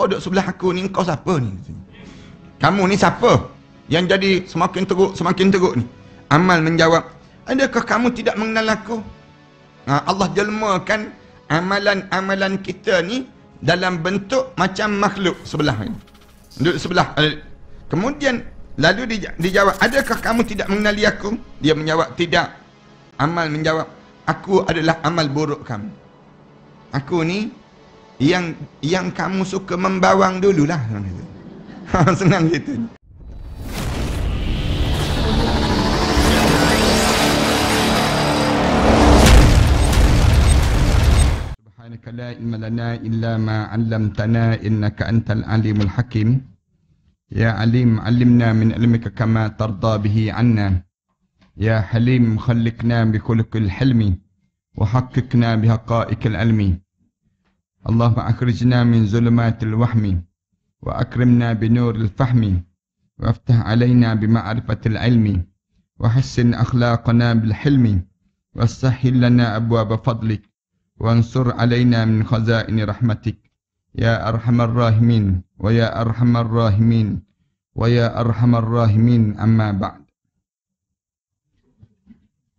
Kau duduk sebelah aku ni kau siapa ni? Kamu ni siapa? Yang jadi semakin teruk semakin teruk ni. Amal menjawab, adakah kamu tidak mengenal aku? Ha, Allah jelmakan amalan-amalan kita ni dalam bentuk macam makhluk sebelah ni. Duduk sebelah. Eh, kemudian lalu dijawab, adakah kamu tidak mengenali aku? Dia menjawab, tidak. Amal menjawab, aku adalah amal buruk kamu. Aku ni yang yang kamu suka membawang dululah senang gitu subhanaka la ilma lana illa ma 'allamtana innaka antal alimul hakim ya alim 'allimna min ilmika kama tarda bihi 'anna ya halim khalliqna bi khuluqil hilmi وحققنا بحقائق العلمين اللهم أخرجنا من ظلمات الوهم وأكرمنا بنور الفهم وافتح علينا بمعرفة العلم وحسن أخلاقنا بالحلم وسهل لنا أبواب فضلك وانصر علينا من خزائن رحمتك يا أرحم الراحمين ويا أرحم الراحمين ويا أرحم الراحمين أما بعد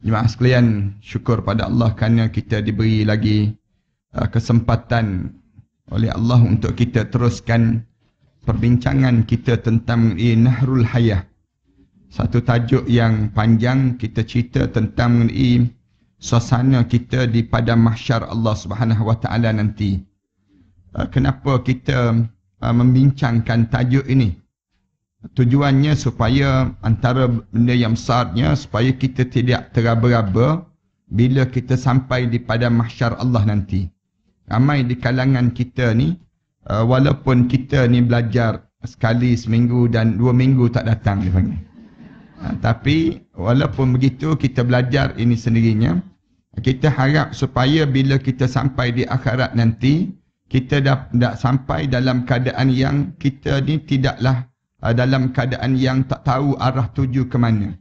Jemaah sekalian, syukur pada Allah kerana kita diberi lagi Uh, kesempatan oleh Allah untuk kita teruskan perbincangan kita tentang mengenai Nahrul Hayah. Satu tajuk yang panjang kita cerita tentang mengenai suasana kita di pada mahsyar Allah Subhanahu Wa Taala nanti. Uh, kenapa kita uh, membincangkan tajuk ini? Tujuannya supaya antara benda yang besarnya supaya kita tidak teraba-raba bila kita sampai di pada mahsyar Allah nanti ramai di kalangan kita ni uh, walaupun kita ni belajar sekali seminggu dan dua minggu tak datang dia panggil. Ha, tapi walaupun begitu kita belajar ini sendirinya kita harap supaya bila kita sampai di akhirat nanti kita dah, dah sampai dalam keadaan yang kita ni tidaklah uh, dalam keadaan yang tak tahu arah tuju ke mana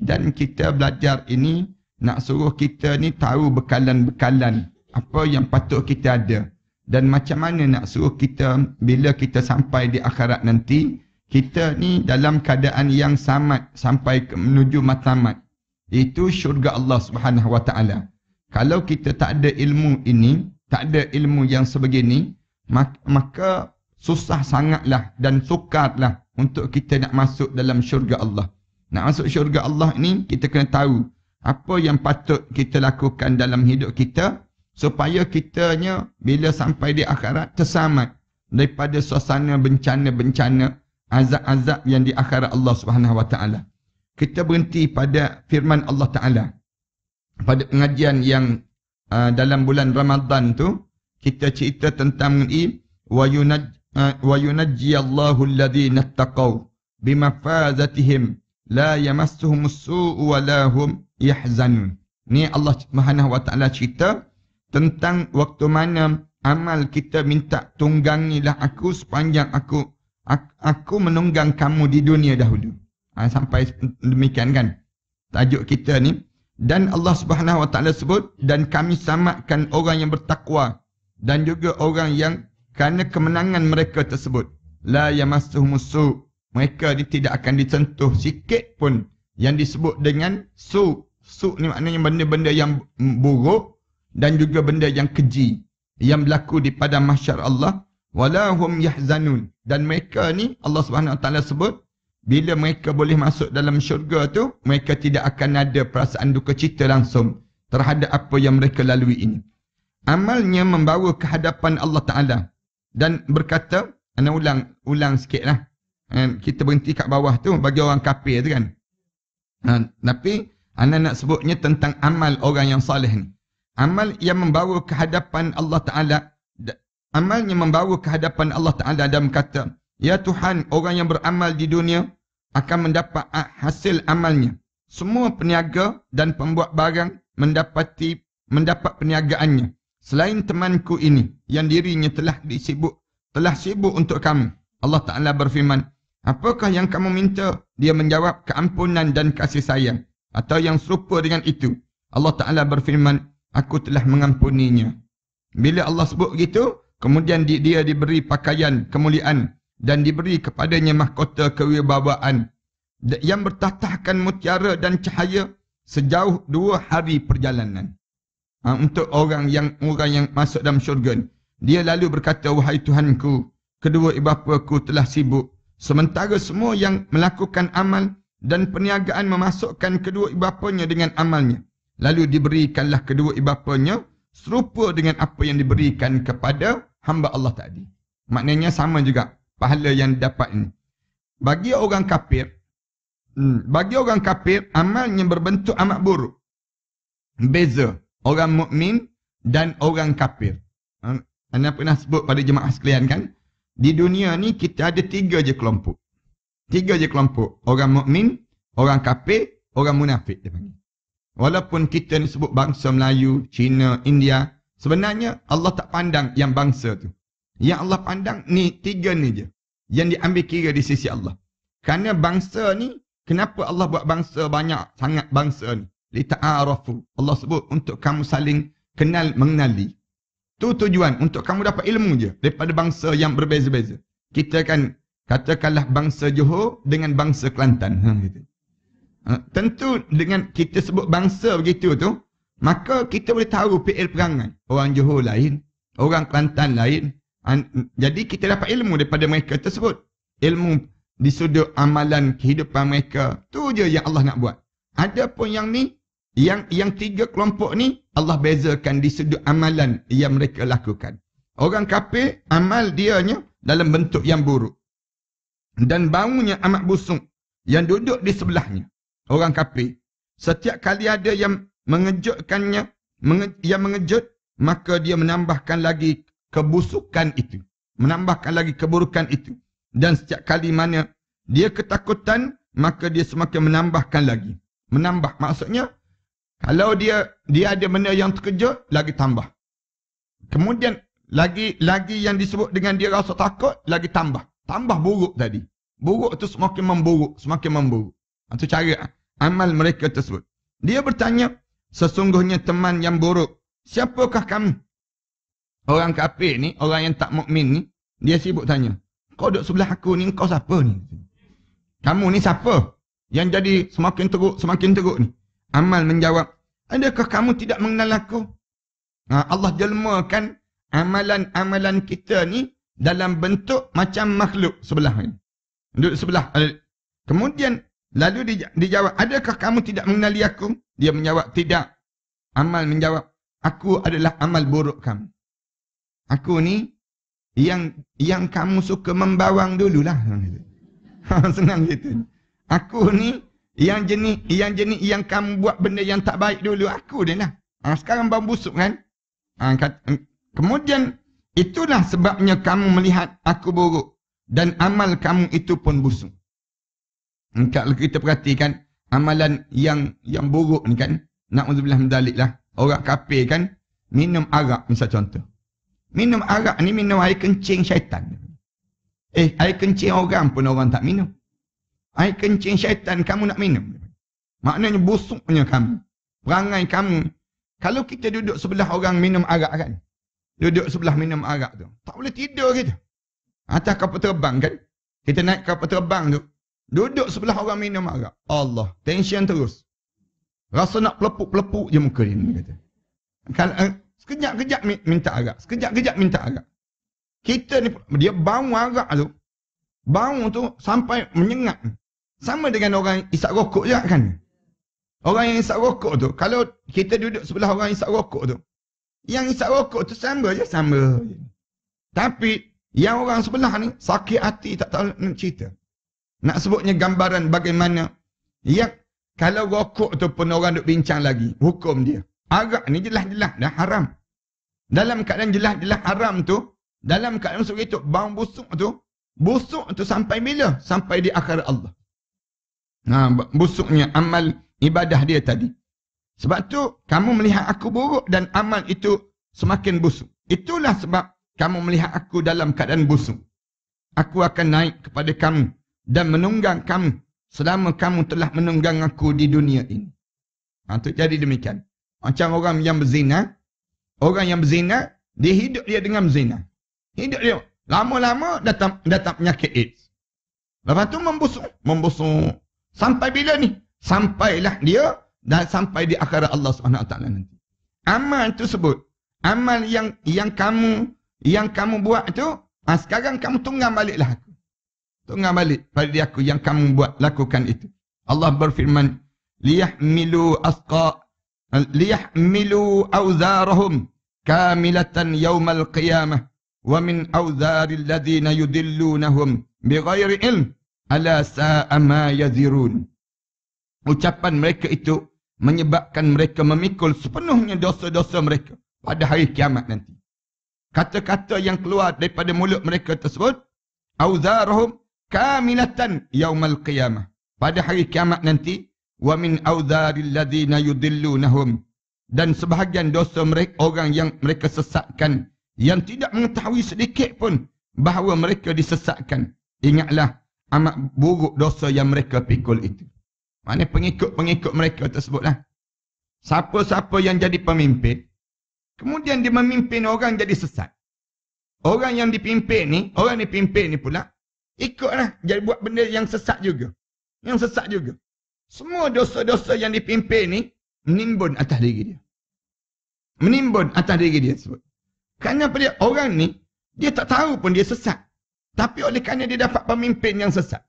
dan kita belajar ini nak suruh kita ni tahu bekalan-bekalan apa yang patut kita ada dan macam mana nak suruh kita bila kita sampai di akhirat nanti kita ni dalam keadaan yang samat sampai ke, menuju matlamat itu syurga Allah Subhanahu wa taala kalau kita tak ada ilmu ini tak ada ilmu yang sebegini maka susah sangatlah dan sukatlah untuk kita nak masuk dalam syurga Allah nak masuk syurga Allah ni kita kena tahu apa yang patut kita lakukan dalam hidup kita supaya kitanya bila sampai di akhirat terselamat daripada suasana bencana-bencana azab-azab yang di akhirat Allah Subhanahu wa Kita berhenti pada firman Allah taala. Pada pengajian yang uh, dalam bulan Ramadan tu kita cerita tentang ini wa uh, yunajji Allahu alladhina taqaw bimafazatihim la yamassuhum suu wa lahum yahzanun. Ni Allah Subhanahu wa taala cerita tentang waktu mana amal kita minta tunggangilah aku sepanjang aku aku menunggang kamu di dunia dahulu. Ha, sampai demikian kan tajuk kita ni dan Allah Subhanahu Wa Taala sebut dan kami samakan orang yang bertakwa dan juga orang yang kerana kemenangan mereka tersebut la yamassuhum musuh mereka ni tidak akan disentuh sikit pun yang disebut dengan su su ni maknanya benda-benda yang buruk dan juga benda yang keji yang berlaku di padang mahsyar Allah walahum yahzanun dan mereka ni Allah Subhanahu taala sebut bila mereka boleh masuk dalam syurga tu mereka tidak akan ada perasaan duka cita langsung terhadap apa yang mereka lalui ini amalnya membawa ke hadapan Allah taala dan berkata ana ulang ulang sikitlah kita berhenti kat bawah tu bagi orang kafir tu kan ha, tapi ana nak sebutnya tentang amal orang yang salih ni Amal yang membawa kehadapan Allah Ta'ala. Amal yang membawa kehadapan Allah Ta'ala dalam kata. Ya Tuhan, orang yang beramal di dunia akan mendapat ha, hasil amalnya. Semua peniaga dan pembuat barang mendapati mendapat peniagaannya. Selain temanku ini yang dirinya telah disibuk, telah sibuk untuk kamu. Allah Ta'ala berfirman, Apakah yang kamu minta? Dia menjawab keampunan dan kasih sayang. Atau yang serupa dengan itu. Allah Ta'ala berfirman, aku telah mengampuninya. Bila Allah sebut begitu, kemudian dia diberi pakaian kemuliaan dan diberi kepadanya mahkota kewibawaan yang bertatahkan mutiara dan cahaya sejauh dua hari perjalanan. Ha, untuk orang yang orang yang masuk dalam syurga Dia lalu berkata, Wahai Tuhanku, kedua ibu bapaku telah sibuk. Sementara semua yang melakukan amal dan perniagaan memasukkan kedua ibu bapanya dengan amalnya. Lalu diberikanlah kedua ibapanya serupa dengan apa yang diberikan kepada hamba Allah tadi. Maknanya sama juga pahala yang dapat ini. Bagi orang kafir, hmm, bagi orang kafir amalnya berbentuk amat buruk. Beza orang mukmin dan orang kafir. Hmm, anda pernah sebut pada jemaah sekalian kan? Di dunia ni kita ada tiga je kelompok. Tiga je kelompok. Orang mukmin, orang kafir, orang munafik dia panggil. Walaupun kita ni sebut bangsa Melayu, Cina, India, sebenarnya Allah tak pandang yang bangsa tu. Yang Allah pandang ni tiga ni je. Yang diambil kira di sisi Allah. Kerana bangsa ni, kenapa Allah buat bangsa banyak sangat bangsa ni? Lita'arafu. Allah sebut untuk kamu saling kenal mengenali. Tu tujuan untuk kamu dapat ilmu je daripada bangsa yang berbeza-beza. Kita kan katakanlah bangsa Johor dengan bangsa Kelantan. Hmm, gitu. Ha? tentu dengan kita sebut bangsa begitu tu, maka kita boleh tahu PL perangai. Orang Johor lain, orang Kelantan lain. Jadi kita dapat ilmu daripada mereka tersebut. Ilmu di sudut amalan kehidupan mereka. tu je yang Allah nak buat. Ada pun yang ni, yang yang tiga kelompok ni, Allah bezakan di sudut amalan yang mereka lakukan. Orang kafir, amal dianya dalam bentuk yang buruk. Dan baunya amat busuk yang duduk di sebelahnya orang kafir setiap kali ada yang mengejutkannya menge, yang mengejut maka dia menambahkan lagi kebusukan itu menambahkan lagi keburukan itu dan setiap kali mana dia ketakutan maka dia semakin menambahkan lagi menambah maksudnya kalau dia dia ada benda yang terkejut lagi tambah kemudian lagi lagi yang disebut dengan dia rasa takut lagi tambah tambah buruk tadi buruk tu semakin memburuk semakin memburuk atau ah, cara amal mereka tersebut. Dia bertanya, sesungguhnya teman yang buruk, siapakah kamu Orang kafir ni, orang yang tak mukmin ni, dia sibuk tanya, kau duduk sebelah aku ni, kau siapa ni? Kamu ni siapa? Yang jadi semakin teruk, semakin teruk ni. Amal menjawab, adakah kamu tidak mengenal aku? Ah, Allah jelmakan amalan-amalan kita ni dalam bentuk macam makhluk sebelah ni. Duduk sebelah. Eh, kemudian Lalu dijawab, adakah kamu tidak mengenali aku? Dia menjawab, tidak. Amal menjawab, aku adalah amal buruk kamu. Aku ni yang yang kamu suka membawang dululah. Senang gitu. Aku ni yang jenis yang jenis yang kamu buat benda yang tak baik dulu aku dia lah. Ha, sekarang baru busuk kan? Ha, kat, kemudian itulah sebabnya kamu melihat aku buruk dan amal kamu itu pun busuk kalau lah kita perhatikan amalan yang yang buruk ni kan nak na'udzubillah mendalik lah orang kape kan minum arak misal contoh minum arak ni minum air kencing syaitan eh air kencing orang pun orang tak minum air kencing syaitan kamu nak minum maknanya busuknya kamu perangai kamu kalau kita duduk sebelah orang minum arak kan duduk sebelah minum arak tu tak boleh tidur kita atas kapal terbang kan kita naik kapal terbang tu Duduk sebelah orang minum agak Allah. Tension terus. Rasa nak pelepuk-pelepuk je muka dia. Kata. Kalau, eh, sekejap-kejap minta agak, Sekejap-kejap minta agak. Kita ni, dia bau agak tu. Bau tu sampai menyengat. Sama dengan orang isap rokok je kan. Orang yang isap rokok tu. Kalau kita duduk sebelah orang isap rokok tu. Yang isap rokok tu sama je sama. Tapi yang orang sebelah ni sakit hati tak tahu nak cerita. Nak sebutnya gambaran bagaimana Ya, kalau rokok tu pun orang duk bincang lagi Hukum dia Arak ni jelas-jelas dah haram Dalam keadaan jelas-jelas haram tu Dalam keadaan masuk itu bau busuk tu Busuk tu sampai bila? Sampai di akhir Allah Ha, busuknya amal ibadah dia tadi. Sebab tu kamu melihat aku buruk dan amal itu semakin busuk. Itulah sebab kamu melihat aku dalam keadaan busuk. Aku akan naik kepada kamu dan menunggang kamu selama kamu telah menunggang aku di dunia ini. Ha, tu jadi demikian. Macam orang yang berzina. Orang yang berzina, dia hidup dia dengan berzina. Hidup dia. Lama-lama datang, datang penyakit AIDS. Lepas tu membusuk. Membusuk. Sampai bila ni? Sampailah dia dan sampai di akhirat Allah SWT nanti. Amal tu sebut. Amal yang yang kamu yang kamu buat tu, ha, sekarang kamu tunggang baliklah Tunggu balik pada aku yang kamu buat lakukan itu. Allah berfirman milu asqa liyahmilu awzarahum kamilatan yawmal qiyamah wa min awzari alladhina yudillunahum bighairi ilm ala sa'a ma yazirun. Ucapan mereka itu menyebabkan mereka memikul sepenuhnya dosa-dosa mereka pada hari kiamat nanti. Kata-kata yang keluar daripada mulut mereka tersebut, auzarhum kamilatan yaumal qiyamah pada hari kiamat nanti wa min audharil ladzina yudillunahum dan sebahagian dosa mereka orang yang mereka sesatkan yang tidak mengetahui sedikit pun bahawa mereka disesatkan ingatlah amat buruk dosa yang mereka pikul itu mana pengikut-pengikut mereka tersebutlah siapa-siapa yang jadi pemimpin kemudian dia memimpin orang jadi sesat orang yang dipimpin ni orang yang dipimpin ni pula Ikutlah jadi buat benda yang sesat juga. Yang sesat juga. Semua dosa-dosa yang dipimpin ni menimbun atas diri dia. Menimbun atas diri dia sebut. Kerana pada orang ni dia tak tahu pun dia sesat. Tapi oleh kerana dia dapat pemimpin yang sesat.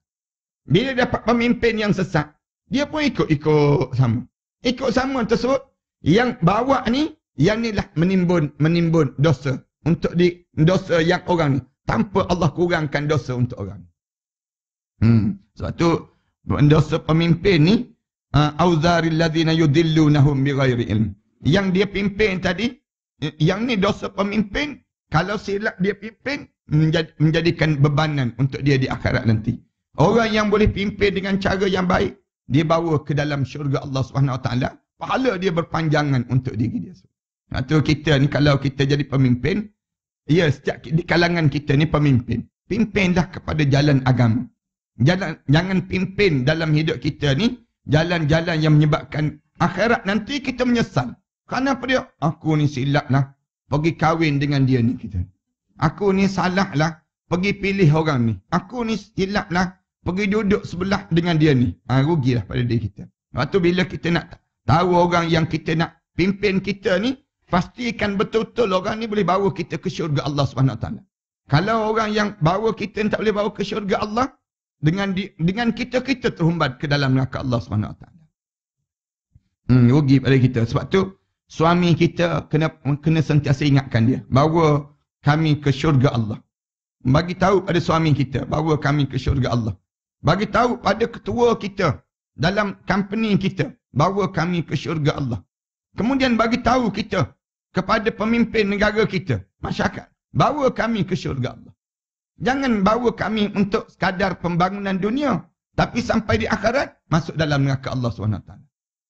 Bila dapat pemimpin yang sesat, dia pun ikut-ikut sama. Ikut sama tersebut yang bawa ni yang inilah menimbun menimbun dosa untuk di dosa yang orang ni tanpa Allah kurangkan dosa untuk orang. Hmm. Sebab tu dosa pemimpin ni uh, auzari ladzina yudillunahum bighairi ilm. Yang dia pimpin tadi eh, yang ni dosa pemimpin kalau silap dia pimpin menjadikan bebanan untuk dia di akhirat nanti. Orang yang boleh pimpin dengan cara yang baik dia bawa ke dalam syurga Allah Subhanahu Wa Taala pahala dia berpanjangan untuk diri dia. Atau kita ni kalau kita jadi pemimpin Ya, setiap di kalangan kita ni pemimpin. Pimpinlah kepada jalan agama. Jalan, jangan pimpin dalam hidup kita ni jalan-jalan yang menyebabkan akhirat nanti kita menyesal. apa dia? Aku ni silap lah. Pergi kahwin dengan dia ni kita. Aku ni salah lah. Pergi pilih orang ni. Aku ni silap lah. Pergi duduk sebelah dengan dia ni. Ha, rugilah pada diri kita. Lepas tu bila kita nak tahu orang yang kita nak pimpin kita ni, Pastikan betul-betul orang ni boleh bawa kita ke syurga Allah SWT. Kalau orang yang bawa kita tak boleh bawa ke syurga Allah, dengan di, dengan kita, kita terhumbat ke dalam neraka Allah SWT. Hmm, rugi pada kita. Sebab tu, suami kita kena kena sentiasa ingatkan dia. Bawa kami ke syurga Allah. Bagi tahu pada suami kita, bawa kami ke syurga Allah. Bagi tahu pada ketua kita, dalam company kita, bawa kami ke syurga Allah kemudian bagi tahu kita kepada pemimpin negara kita, masyarakat, bawa kami ke syurga Allah. Jangan bawa kami untuk sekadar pembangunan dunia, tapi sampai di akhirat masuk dalam neraka Allah SWT.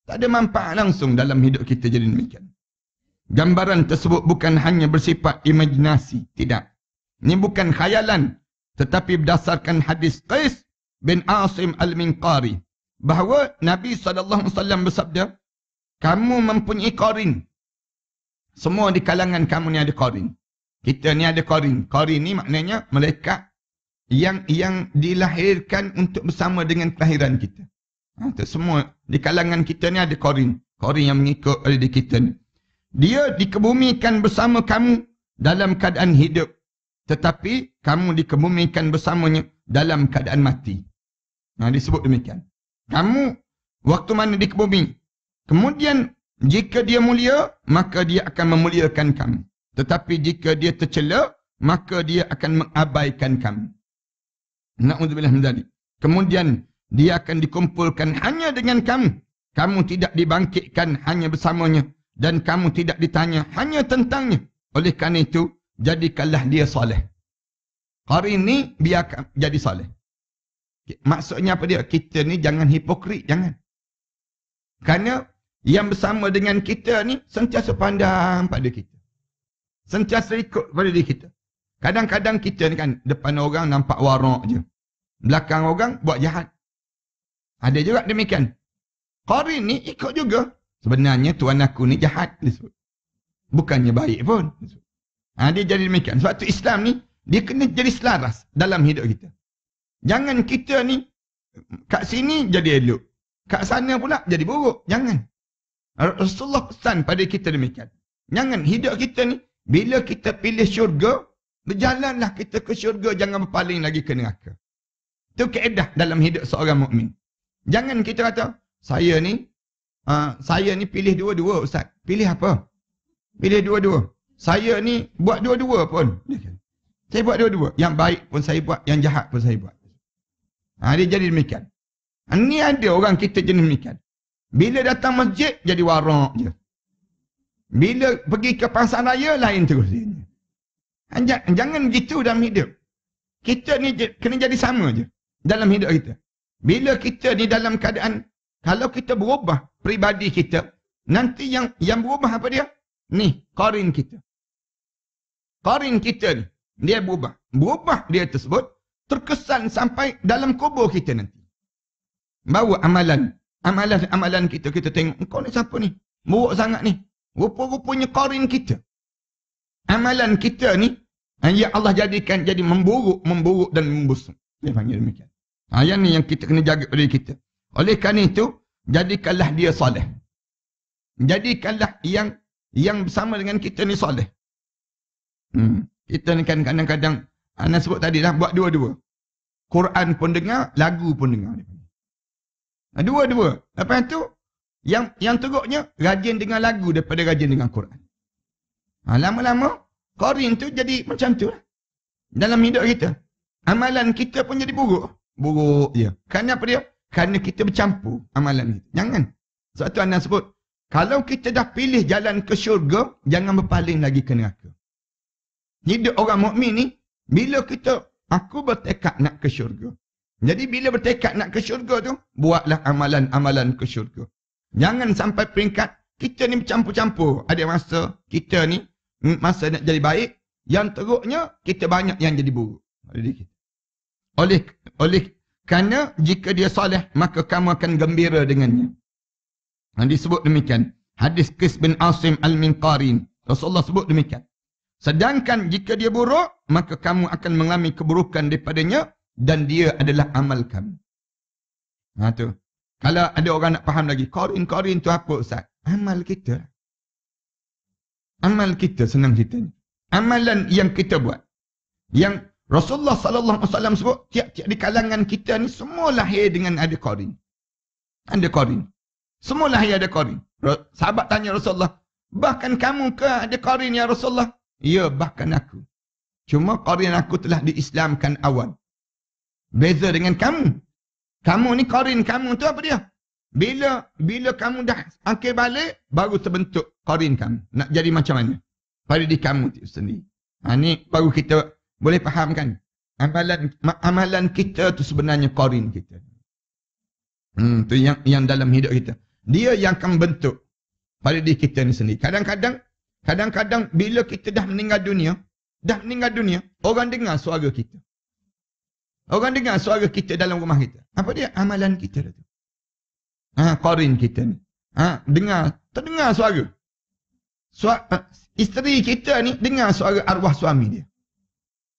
Tak ada manfaat langsung dalam hidup kita jadi demikian. Gambaran tersebut bukan hanya bersifat imajinasi, tidak. Ini bukan khayalan tetapi berdasarkan hadis Qais bin Asim Al-Minqari bahawa Nabi saw bersabda kamu mempunyai korin. Semua di kalangan kamu ni ada korin. Kita ni ada korin. Korin ni maknanya malaikat yang yang dilahirkan untuk bersama dengan kelahiran kita. Ha, semua di kalangan kita ni ada korin. Korin yang mengikut oleh di kita ni. Dia dikebumikan bersama kamu dalam keadaan hidup. Tetapi kamu dikebumikan bersamanya dalam keadaan mati. Nah ha, disebut demikian. Kamu waktu mana dikebumikan? Kemudian jika dia mulia, maka dia akan memuliakan kamu. Tetapi jika dia tercela, maka dia akan mengabaikan kamu. Na'udzubillah mendali. Kemudian dia akan dikumpulkan hanya dengan kamu. Kamu tidak dibangkitkan hanya bersamanya. Dan kamu tidak ditanya hanya tentangnya. Oleh kerana itu, jadikanlah dia soleh. Hari ini biarkan jadi soleh. Maksudnya apa dia? Kita ni jangan hipokrit, jangan. Kerana yang bersama dengan kita ni sentiasa pandang pada kita. Sentiasa ikut pada diri kita. Kadang-kadang kita ni kan depan orang nampak warak je. Belakang orang buat jahat. Ada juga demikian. Qarin ni ikut juga. Sebenarnya tuan aku ni jahat. Disebut. Bukannya baik pun. Ha, dia jadi demikian. Sebab tu Islam ni dia kena jadi selaras dalam hidup kita. Jangan kita ni kat sini jadi elok. Kat sana pula jadi buruk. Jangan. Rasulullah pesan pada kita demikian. Jangan hidup kita ni, bila kita pilih syurga, berjalanlah kita ke syurga, jangan berpaling lagi ke neraka. Itu keedah dalam hidup seorang mukmin. Jangan kita kata, saya ni, uh, saya ni pilih dua-dua Ustaz. Pilih apa? Pilih dua-dua. Saya ni buat dua-dua pun. Saya buat dua-dua. Yang baik pun saya buat, yang jahat pun saya buat. Ha, dia jadi demikian. Ini ada orang kita jenis demikian. Bila datang masjid, jadi warak je. Bila pergi ke pasar raya, lain terus. Jangan, jangan begitu dalam hidup. Kita ni kena jadi sama je dalam hidup kita. Bila kita ni dalam keadaan, kalau kita berubah peribadi kita, nanti yang yang berubah apa dia? Ni, korin kita. Korin kita ni, dia berubah. Berubah dia tersebut, terkesan sampai dalam kubur kita nanti. Bawa amalan amalan-amalan kita. Kita tengok, kau ni siapa ni? Buruk sangat ni. Rupa-rupanya korin kita. Amalan kita ni, eh, yang Allah jadikan jadi memburuk, memburuk dan membusuk. Dia panggil demikian. Ha, yang ni yang kita kena jaga oleh kita. Oleh kerana itu, jadikanlah dia soleh. Jadikanlah yang yang bersama dengan kita ni soleh. Hmm. Kita ni kan kadang-kadang, Ana sebut tadi lah, buat dua-dua. Quran pun dengar, lagu pun dengar. Dia Dua-dua. Ha, Lepas tu, yang yang teruknya, rajin dengan lagu daripada rajin dengan Quran. Ha, lama-lama, Korin tu jadi macam tu lah. Dalam hidup kita. Amalan kita pun jadi buruk. Buruk dia. Ya. Kerana apa dia? Kerana kita bercampur amalan ni. Jangan. Sebab tu anda sebut, kalau kita dah pilih jalan ke syurga, jangan berpaling lagi ke neraka. Hidup orang mukmin ni, bila kita, aku bertekad nak ke syurga. Jadi bila bertekad nak ke syurga tu, buatlah amalan-amalan ke syurga. Jangan sampai peringkat kita ni bercampur-campur. Ada masa kita ni mm, masa nak jadi baik, yang teruknya kita banyak yang jadi buruk. Oleh oleh, oleh kerana jika dia soleh maka kamu akan gembira dengannya. Yang disebut demikian. Hadis Qis bin Asim Al-Minqarin. Rasulullah sebut demikian. Sedangkan jika dia buruk, maka kamu akan mengalami keburukan daripadanya dan dia adalah amal kami. Ha tu. Kalau ada orang nak faham lagi, korin korin tu apa ustaz? Amal kita. Amal kita senang kita. Amalan yang kita buat. Yang Rasulullah sallallahu alaihi wasallam sebut tiap-tiap di kalangan kita ni semua lahir dengan ada korin. Ada korin. Semua lahir ada korin. Sahabat tanya Rasulullah, bahkan kamu ke ada korin ya Rasulullah? Ya, bahkan aku. Cuma korin aku telah diislamkan awal. Beza dengan kamu. Kamu ni korin kamu tu apa dia? Bila bila kamu dah akhir balik, baru terbentuk korin kamu. Nak jadi macam mana? Pada di kamu tu sendiri. Ha, ni baru kita boleh fahamkan. Amalan amalan kita tu sebenarnya korin kita. Hmm, tu yang yang dalam hidup kita. Dia yang akan bentuk pada diri kita ni sendiri. Kadang-kadang, kadang-kadang bila kita dah meninggal dunia, dah meninggal dunia, orang dengar suara kita. Orang dengar suara kita dalam rumah kita. Apa dia? Amalan kita. Lah ha, korin kita ni. Ha, dengar. Terdengar suara. suara uh, eh, isteri kita ni dengar suara arwah suami dia.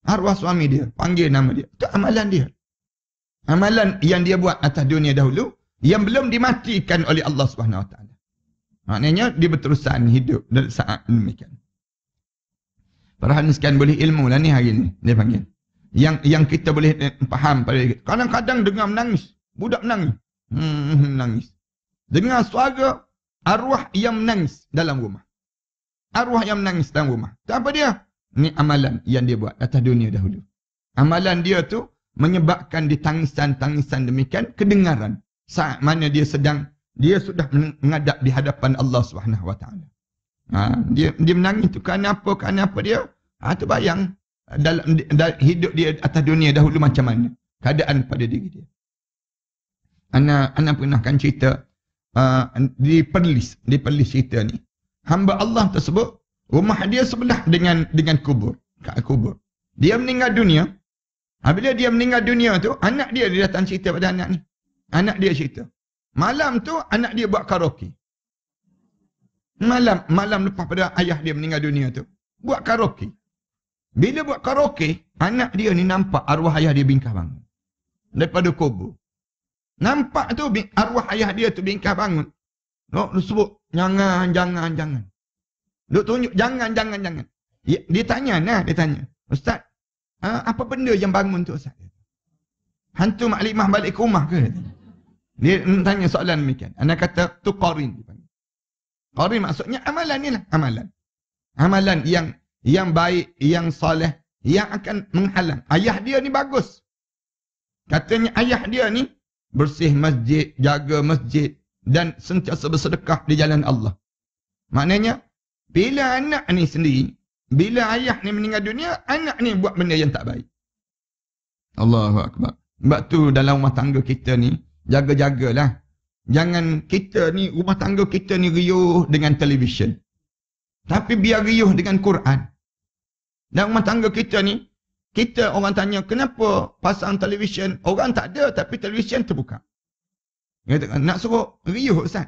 Arwah suami dia. Panggil nama dia. Itu amalan dia. Amalan yang dia buat atas dunia dahulu. Yang belum dimatikan oleh Allah SWT. Maknanya dia berterusan hidup dari saat demikian. Perhaniskan boleh ilmu lah ni hari ni. Dia panggil yang yang kita boleh eh, faham pada kadang-kadang dengar menangis budak menangis hmm, menangis dengar suara arwah yang menangis dalam rumah arwah yang menangis dalam rumah tu apa dia ni amalan yang dia buat atas dunia dahulu amalan dia tu menyebabkan ditangisan-tangisan demikian kedengaran saat mana dia sedang dia sudah mengadap di hadapan Allah Subhanahu Wa Taala. Ha, dia dia menangis tu kerana apa? Kerana apa dia? Ha, tu bayang dalam hidup dia atas dunia dahulu macam mana keadaan pada diri dia ana ana pernah kan cerita uh, di perlis di perlis cerita ni hamba Allah tersebut rumah dia sebelah dengan dengan kubur kat kubur dia meninggal dunia apabila dia meninggal dunia tu anak dia dia datang cerita pada anak ni anak dia cerita malam tu anak dia buat karaoke malam malam lepas pada ayah dia meninggal dunia tu buat karaoke bila buat karaoke, anak dia ni nampak arwah ayah dia bingkah bangun. Daripada kubur. Nampak tu arwah ayah dia tu bingkah bangun. Lok lu sebut, jangan, jangan, jangan. Lok tunjuk, jangan, jangan, jangan. Ya, dia tanya, nah, dia tanya. Ustaz, ah, apa benda yang bangun tu Ustaz? Hantu maklimah balik ke rumah ke? Dia mm, tanya soalan macam ni Anak kata, tu qarin. Qarin maksudnya amalan ni lah, amalan. Amalan yang yang baik, yang soleh, yang akan menghalang. Ayah dia ni bagus. Katanya ayah dia ni bersih masjid, jaga masjid dan sentiasa bersedekah di jalan Allah. Maknanya, bila anak ni sendiri, bila ayah ni meninggal dunia, anak ni buat benda yang tak baik. Allahu Akbar. Sebab tu dalam rumah tangga kita ni, jaga-jagalah. Jangan kita ni, rumah tangga kita ni riuh dengan televisyen. Tapi biar riuh dengan Quran. Dan rumah tangga kita ni, kita orang tanya kenapa pasang televisyen, orang tak ada tapi televisyen terbuka. nak suruh riuh Ustaz.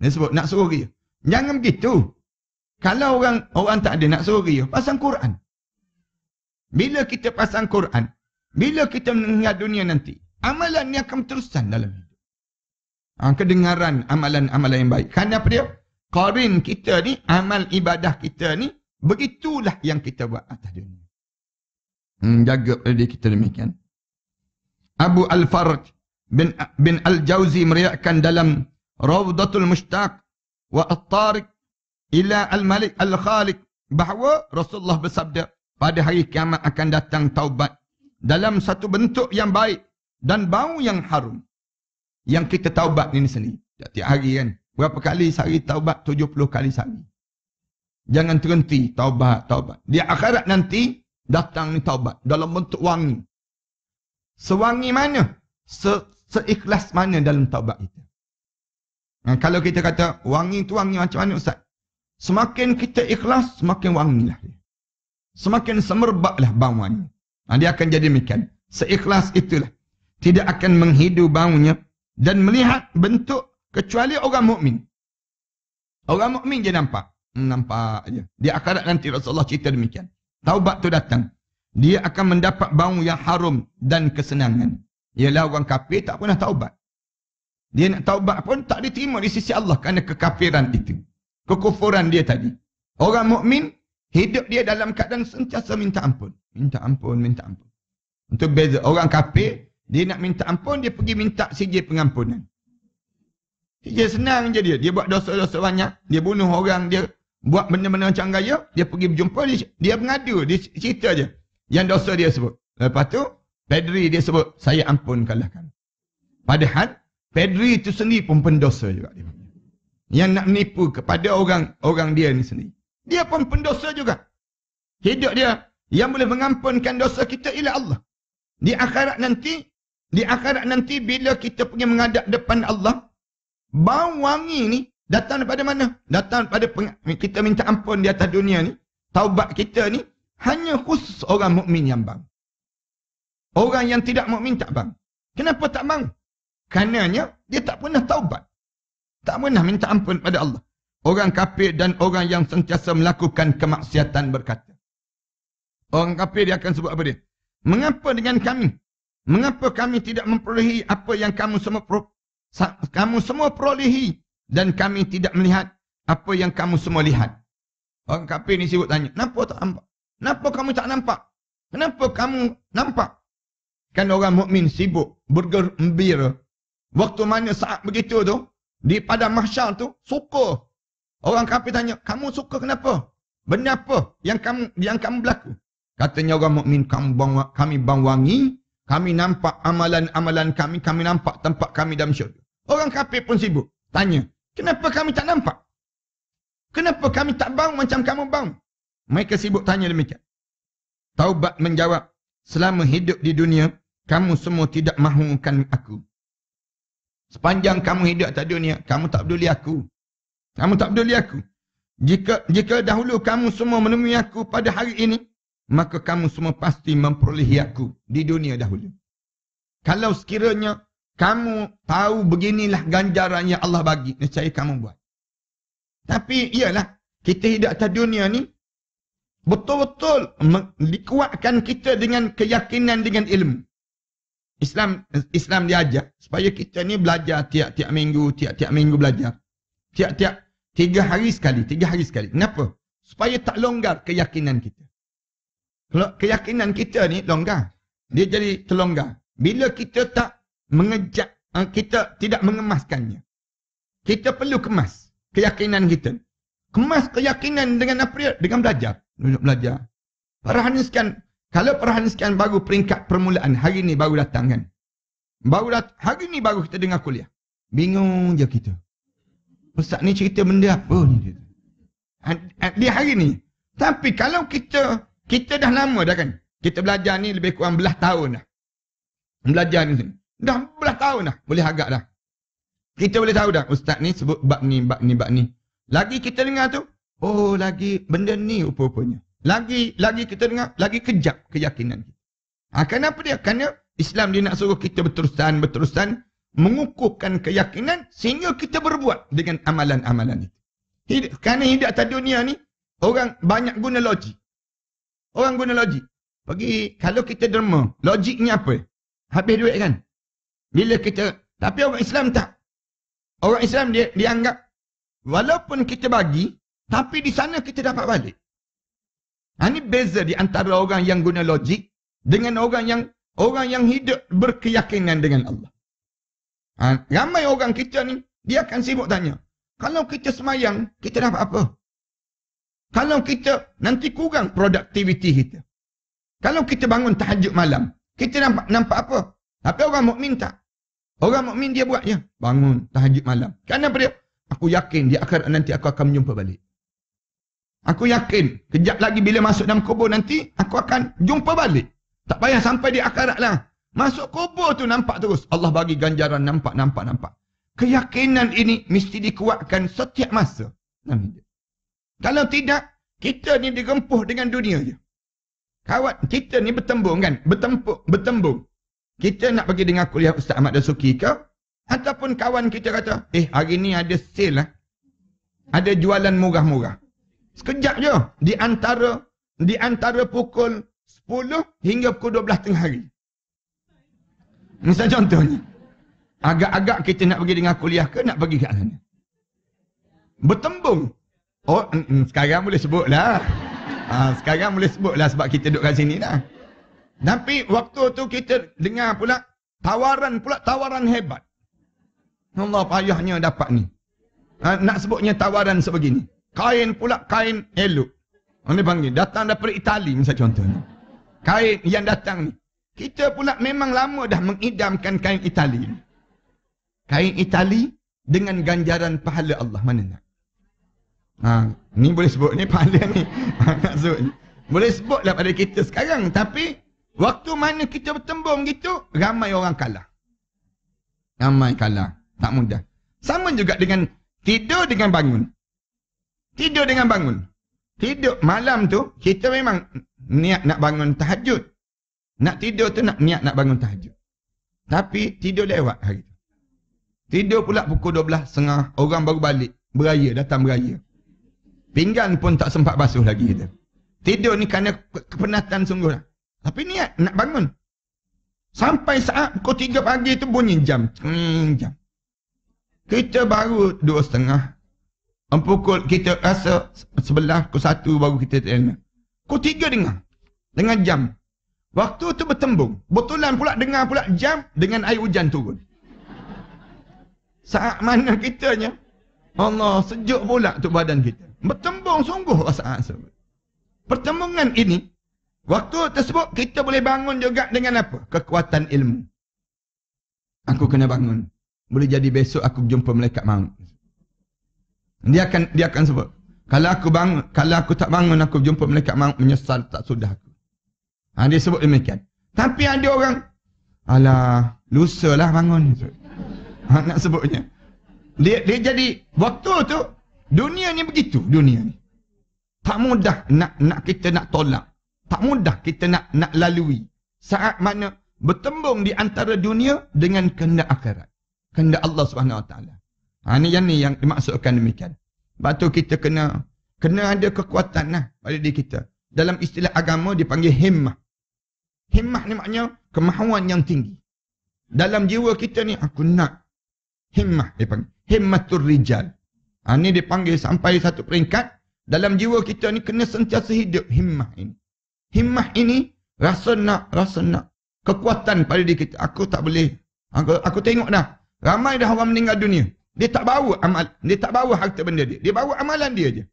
Dia sebut, nak suruh riuh. Jangan begitu. Kalau orang orang tak ada nak suruh riuh, pasang Quran. Bila kita pasang Quran, bila kita mengingat dunia nanti, amalan ni akan terusan dalam hidup. Ha, kedengaran amalan-amalan yang baik. Kerana apa dia? Qarin kita ni, amal ibadah kita ni, Begitulah yang kita buat atas dunia. Hmm, jaga diri kita demikian. Abu Al-Farj bin, bin al Jauzi meriakkan dalam Rawdatul Mushtaq wa At-Tariq ila Al-Malik Al-Khaliq bahawa Rasulullah bersabda pada hari kiamat akan datang taubat dalam satu bentuk yang baik dan bau yang harum yang kita taubat ni sendiri. Setiap hari kan. Berapa kali sehari taubat? 70 kali sehari. Jangan terhenti taubat, taubat. Di akhirat nanti datang ni taubat dalam bentuk wangi. Sewangi mana? Se seikhlas mana dalam taubat itu Nah, ha, kalau kita kata wangi tu wangi macam mana Ustaz? Semakin kita ikhlas, semakin wangilah dia. Semakin semerbaklah baunya. Nah, ha, dia akan jadi demikian. Seikhlas itulah. Tidak akan menghidu baunya dan melihat bentuk kecuali orang mukmin. Orang mukmin je nampak nampak aja Dia akarat nanti Rasulullah cerita demikian. Taubat tu datang. Dia akan mendapat bau yang harum dan kesenangan. Ialah orang kafir tak pernah taubat. Dia nak taubat pun tak diterima di sisi Allah kerana kekafiran itu. Kekufuran dia tadi. Orang mukmin hidup dia dalam keadaan sentiasa minta ampun. Minta ampun, minta ampun. Itu beza. Orang kafir, dia nak minta ampun, dia pergi minta sijil pengampunan. Sijil senang je dia. Dia buat dosa-dosa banyak. Dia bunuh orang, dia buat benda-benda macam raya, dia pergi berjumpa, dia, dia mengadu, dia cerita je. Yang dosa dia sebut. Lepas tu, Pedri dia sebut, saya ampun kalahkan. Padahal, Pedri itu sendiri pun pendosa juga. Dia. Yang nak nipu kepada orang orang dia ni sendiri. Dia pun pendosa juga. Hidup dia, yang boleh mengampunkan dosa kita ialah Allah. Di akhirat nanti, di akhirat nanti bila kita pergi menghadap depan Allah, bau wangi ni Datang daripada mana? Datang daripada kita minta ampun di atas dunia ni. Taubat kita ni hanya khusus orang mukmin yang bang. Orang yang tidak mukmin tak bang. Kenapa tak bang? Karenanya dia tak pernah taubat. Tak pernah minta ampun pada Allah. Orang kafir dan orang yang sentiasa melakukan kemaksiatan berkata. Orang kafir dia akan sebut apa dia? Mengapa dengan kami? Mengapa kami tidak memperolehi apa yang kamu semua kamu semua perolehi dan kami tidak melihat apa yang kamu semua lihat. Orang kafir ni sibuk tanya, kenapa tak nampak? Kenapa kamu tak nampak? Kenapa kamu nampak? Kan orang mukmin sibuk bergembira. Waktu mana saat begitu tu, di pada mahsyar tu, suka. Orang kafir tanya, kamu suka kenapa? Benda apa yang kamu yang kamu berlaku? Katanya orang mukmin kami bang, kami wangi, kami nampak amalan-amalan kami, kami nampak tempat kami dalam syurga. Orang kafir pun sibuk. Tanya, Kenapa kami tak nampak? Kenapa kami tak bangun macam kamu bangun? Mereka sibuk tanya demikian. Taubat menjawab, selama hidup di dunia, kamu semua tidak mahukan aku. Sepanjang kamu hidup di dunia, kamu tak peduli aku. Kamu tak peduli aku. Jika jika dahulu kamu semua menemui aku pada hari ini, maka kamu semua pasti memperolehi aku di dunia dahulu. Kalau sekiranya kamu tahu beginilah ganjaran yang Allah bagi. Nescaya kamu buat. Tapi iyalah. Kita hidup atas dunia ni. Betul-betul dikuatkan kita dengan keyakinan dengan ilmu. Islam Islam diajak supaya kita ni belajar tiap-tiap minggu, tiap-tiap minggu belajar. Tiap-tiap tiga hari sekali, tiga hari sekali. Kenapa? Supaya tak longgar keyakinan kita. Kalau keyakinan kita ni longgar, dia jadi terlonggar. Bila kita tak mengejak uh, kita tidak mengemaskannya. Kita perlu kemas keyakinan kita. Kemas keyakinan dengan apa Dengan belajar. Duduk belajar. Perhaniskan. Kalau perhaniskan baru peringkat permulaan. Hari ini baru datang kan. Baru dat hari ini baru kita dengar kuliah. Bingung je kita. Pusat ni cerita benda apa ni dia. Di hari ni. Tapi kalau kita, kita dah lama dah kan. Kita belajar ni lebih kurang belah tahun dah. Belajar ni. Dah belah tahun dah. Boleh agak dah. Kita boleh tahu dah. Ustaz ni sebut bab ni, bab ni, bab ni. Lagi kita dengar tu. Oh, lagi benda ni rupa-rupanya. Lagi, lagi kita dengar. Lagi kejap keyakinan kita. Ha, kenapa dia? Kerana Islam dia nak suruh kita berterusan, berterusan. Mengukuhkan keyakinan sehingga kita berbuat dengan amalan-amalan itu. Hidup, kerana hidup atas dunia ni, orang banyak guna logik. Orang guna logik. Pergi, kalau kita derma, logiknya apa? Habis duit kan? bila kita tapi orang Islam tak orang Islam dia dianggap walaupun kita bagi tapi di sana kita dapat balik ha, ini beza di antara orang yang guna logik dengan orang yang orang yang hidup berkeyakinan dengan Allah ha, ramai orang kita ni dia akan sibuk tanya kalau kita semayang kita dapat apa kalau kita nanti kurang produktiviti kita. Kalau kita bangun tahajud malam, kita nampak, nampak apa? Tapi orang mukmin tak. Orang mukmin dia buatnya. Bangun tahajud malam. Kenapa dia? Aku yakin dia akhir nanti aku akan jumpa balik. Aku yakin kejap lagi bila masuk dalam kubur nanti aku akan jumpa balik. Tak payah sampai di akhirat lah. Masuk kubur tu nampak terus. Allah bagi ganjaran nampak, nampak, nampak. Keyakinan ini mesti dikuatkan setiap masa. Kalau tidak, kita ni digempuh dengan dunia je. Kawan, kita ni bertembung kan? Bertempuk, bertembung. Kita nak pergi dengar kuliah Ustaz Ahmad Dasuki ke? Ataupun kawan kita kata, eh hari ni ada sale lah. Ada jualan murah-murah. Sekejap je. Di antara, di antara pukul 10 hingga pukul 12 tengah hari. Misal contohnya. Agak-agak kita nak pergi dengar kuliah ke nak pergi ke sana? Bertembung. Oh, mm, mm, sekarang boleh sebut Ha, ah, sekarang boleh sebut sebab kita duduk kat sini lah. Tapi waktu tu kita dengar pula tawaran pula tawaran hebat. Allah payahnya dapat ni. Ha, nak sebutnya tawaran sebegini. Kain pula kain elok. Orang dia panggil. Datang daripada Itali misal contohnya. Kain yang datang ni. Kita pula memang lama dah mengidamkan kain Itali. Kain Itali dengan ganjaran pahala Allah. Mana nak? Ha, ni boleh sebut. Ni pahala ni. Ha, nak sebut. Boleh sebut lah pada kita sekarang. Tapi Waktu mana kita bertembung gitu, ramai orang kalah. Ramai kalah. Tak mudah. Sama juga dengan tidur dengan bangun. Tidur dengan bangun. Tidur malam tu, kita memang niat nak bangun tahajud. Nak tidur tu nak niat nak bangun tahajud. Tapi tidur lewat hari Tidur pula pukul 12.30. Orang baru balik. Beraya, datang beraya. Pinggan pun tak sempat basuh lagi kita. Tidur ni kerana kepenatan sungguh lah. Tapi niat nak bangun. Sampai saat pukul tiga pagi tu bunyi jam. Cing, jam. Kita baru dua setengah. Pukul kita rasa sebelah pukul satu baru kita terima. Pukul tiga dengar. Dengan jam. Waktu tu bertembung. Betulan pula dengar pula jam dengan air hujan turun. Saat mana kitanya. Allah sejuk pula tu badan kita. Bertembung sungguh rasa lah asal. Pertembungan ini Waktu tersebut kita boleh bangun juga dengan apa? Kekuatan ilmu. Aku kena bangun. Boleh jadi besok aku jumpa malaikat maut. Dia akan dia akan sebut. Kalau aku bang, kalau aku tak bangun aku jumpa malaikat maut menyesal tak sudah aku. Ha, dia sebut demikian. Tapi ada orang alah lusa lah bangun. Ha, nak sebutnya. Dia, dia jadi waktu tu dunia ni begitu dunia ni. Tak mudah nak nak kita nak tolak tak mudah kita nak nak lalui saat mana bertembung di antara dunia dengan kehendak akhirat kehendak Allah Subhanahu Wa Taala ha ni yang ni yang dimaksudkan demikian Batu kita kena kena ada kekuatan lah pada diri kita dalam istilah agama dipanggil himmah himmah ni maknanya kemahuan yang tinggi dalam jiwa kita ni aku nak himmah dipanggil himmatur rijal ha, ni dipanggil sampai satu peringkat dalam jiwa kita ni kena sentiasa hidup himmah ini himmah ini rasa nak rasa nak kekuatan pada diri kita aku tak boleh aku, aku tengok dah ramai dah orang meninggal dunia dia tak bawa amal dia tak bawa harta benda dia dia bawa amalan dia je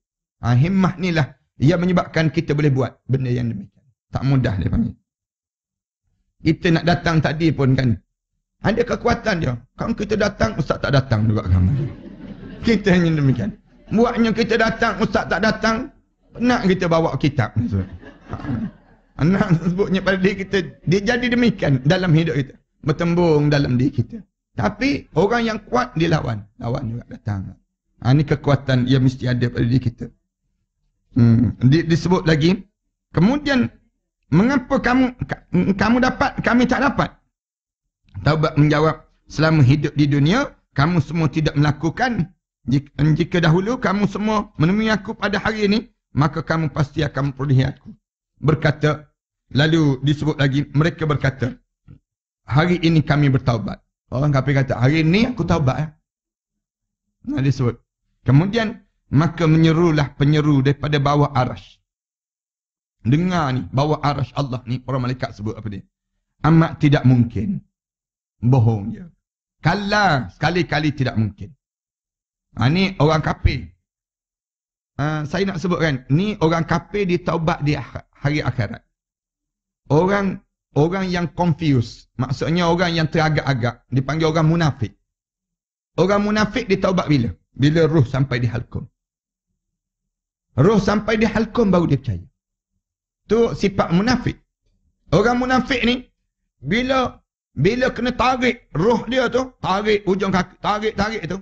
ha, himmah ni lah yang menyebabkan kita boleh buat benda yang demikian tak mudah dia panggil kita nak datang tadi pun kan ada kekuatan dia kalau kita datang ustaz tak datang juga ramai kan? kita hanya demikian buatnya kita datang ustaz tak datang nak kita bawa kitab maksudnya Anak sebutnya pada diri kita, dia jadi demikian dalam hidup kita. Bertembung dalam diri kita. Tapi orang yang kuat dilawan. Lawan juga datang. Ha, ini kekuatan yang mesti ada pada diri kita. Hmm. Di, disebut lagi. Kemudian, mengapa kamu kamu dapat, kami tak dapat? Taubat menjawab, selama hidup di dunia, kamu semua tidak melakukan. Jika, jika dahulu kamu semua menemui aku pada hari ini, maka kamu pasti akan memperlihatku berkata lalu disebut lagi mereka berkata hari ini kami bertaubat orang kafir kata hari ini aku taubat eh nah, disebut kemudian maka menyerulah penyeru daripada bawah aras dengar ni bawah aras Allah ni orang malaikat sebut apa ni amat tidak mungkin bohong dia kala sekali-kali tidak mungkin ha, ni orang kafir Uh, saya nak sebutkan ni orang kafir ditaubat taubat di akhirat hari akhirat. Orang orang yang confused, maksudnya orang yang teragak-agak, dipanggil orang munafik. Orang munafik ditaubat bila? Bila roh sampai di halkum. Ruh sampai di halkum baru dia percaya. Tu sifat munafik. Orang munafik ni bila bila kena tarik roh dia tu, tarik ujung kaki, tarik-tarik tu,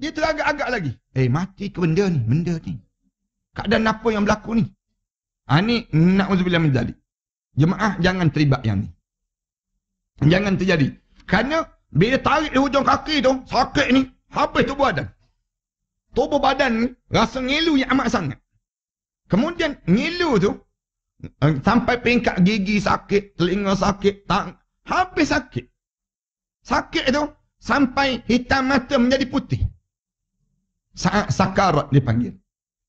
dia teragak-agak lagi. Eh, mati ke benda ni, benda ni. Keadaan apa yang berlaku ni? Ini ha, na'udzubillah min zalik. Jemaah jangan terlibat yang ni. Jangan terjadi. Kerana bila tarik di hujung kaki tu, sakit ni, habis tubuh badan. Tubuh badan ni rasa ngilu yang amat sangat. Kemudian ngilu tu, eh, sampai peringkat gigi sakit, telinga sakit, tang, habis sakit. Sakit tu sampai hitam mata menjadi putih. saat Sakarat dipanggil.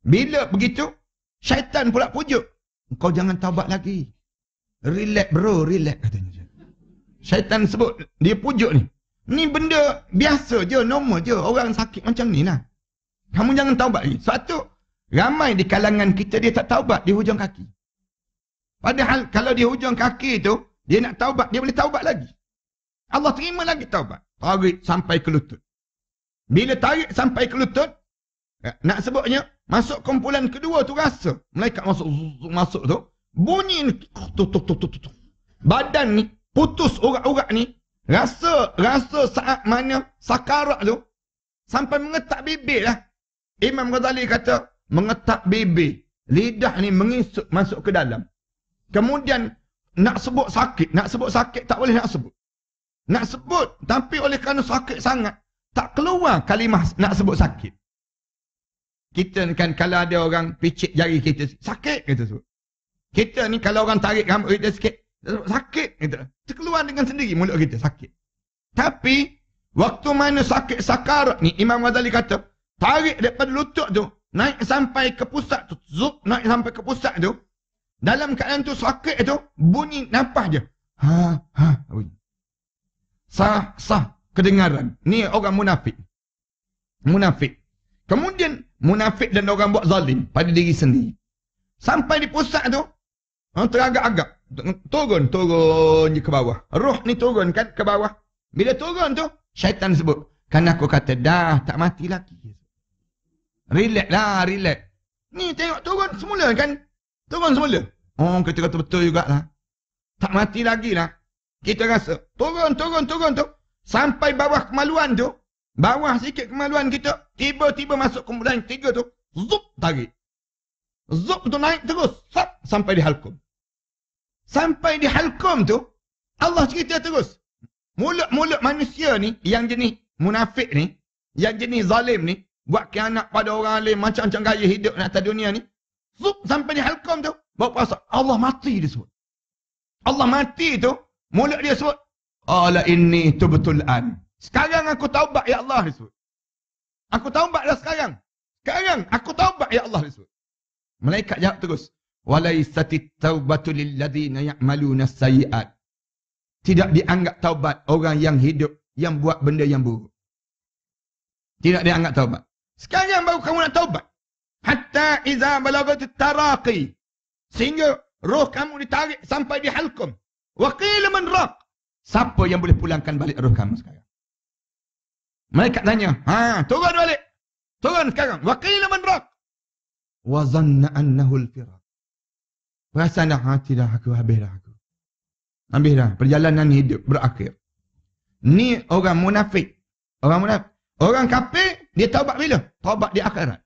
Bila begitu, Syaitan pula pujuk. Kau jangan taubat lagi. Relax bro, relax katanya. Syaitan sebut, dia pujuk ni. Ni benda biasa je, normal je. Orang sakit macam ni lah. Kamu jangan taubat lagi. Satu, ramai di kalangan kita dia tak taubat di hujung kaki. Padahal kalau di hujung kaki tu, dia nak taubat, dia boleh taubat lagi. Allah terima lagi taubat. Tarik sampai ke lutut. Bila tarik sampai ke lutut, eh, nak sebutnya, Masuk kumpulan kedua tu rasa. Malaikat masuk masuk tu. Bunyi ni. Tuk, tuk, tuk, Badan ni putus urat-urat ni. Rasa rasa saat mana sakarat tu. Sampai mengetak bibir lah. Imam Ghazali kata. Mengetak bibir. Lidah ni mengisuk masuk ke dalam. Kemudian nak sebut sakit. Nak sebut sakit tak boleh nak sebut. Nak sebut tapi oleh kerana sakit sangat. Tak keluar kalimah nak sebut sakit. Kita ni kan kalau ada orang picit jari kita, sakit kita sebut. Kita ni kalau orang tarik rambut kita sikit, sakit kita. Terkeluar dengan sendiri mulut kita, sakit. Tapi, waktu mana sakit sakar ni, Imam Ghazali kata, tarik daripada lutut tu, naik sampai ke pusat tu, zup, naik sampai ke pusat tu, dalam keadaan tu sakit tu, bunyi napas je. Ha, ha, bunyi. Sah, sah, kedengaran. Ni orang munafik. Munafik. Kemudian, munafik dan orang buat zalim pada diri sendiri. Sampai di pusat tu, ha, teragak-agak. Turun, turun je ke bawah. Ruh ni turun kan ke bawah. Bila turun tu, syaitan sebut. Kan aku kata, dah tak mati lagi. Relax lah, relax. Ni tengok turun semula kan. Turun semula. Oh, kita kata betul lah. Tak mati lagi lah. Kita rasa, turun, turun, turun tu. Sampai bawah kemaluan tu, Bawah sikit kemaluan kita, tiba-tiba masuk kemudian tiga tu, zup tarik. Zup tu naik terus, sap, sampai di halkum. Sampai di halkum tu, Allah cerita terus. Mulut-mulut manusia ni, yang jenis munafik ni, yang jenis zalim ni, buat kianak pada orang lain macam-macam gaya hidup di atas dunia ni. Zup sampai di halkum tu, bawa puasa. Allah mati dia sebut. Allah mati tu, mulut dia sebut. Ala inni tubtul an. Sekarang aku taubat ya Allah disebut. Aku taubat dah sekarang. Sekarang aku taubat ya Allah disebut. Malaikat jawab terus. Walaisati taubatu lilladhina ya'maluna sayiat. Tidak dianggap taubat orang yang hidup yang buat benda yang buruk. Tidak dianggap taubat. Sekarang baru kamu nak taubat. Hatta iza balagatu taraqi. Sehingga roh kamu ditarik sampai di halkum. Wa qila raq. Siapa yang boleh pulangkan balik roh kamu sekarang? Malaikat tanya, ha, turun balik. Turun sekarang. Wa qila man rak. Wa zanna annahu al-firaq. Perasaan dah, ha, tidak aku habis dah aku. Habis dah. Perjalanan hidup berakhir. Ni orang munafik. Orang munafik. Orang kafir, dia taubat bila? Taubat di akhirat.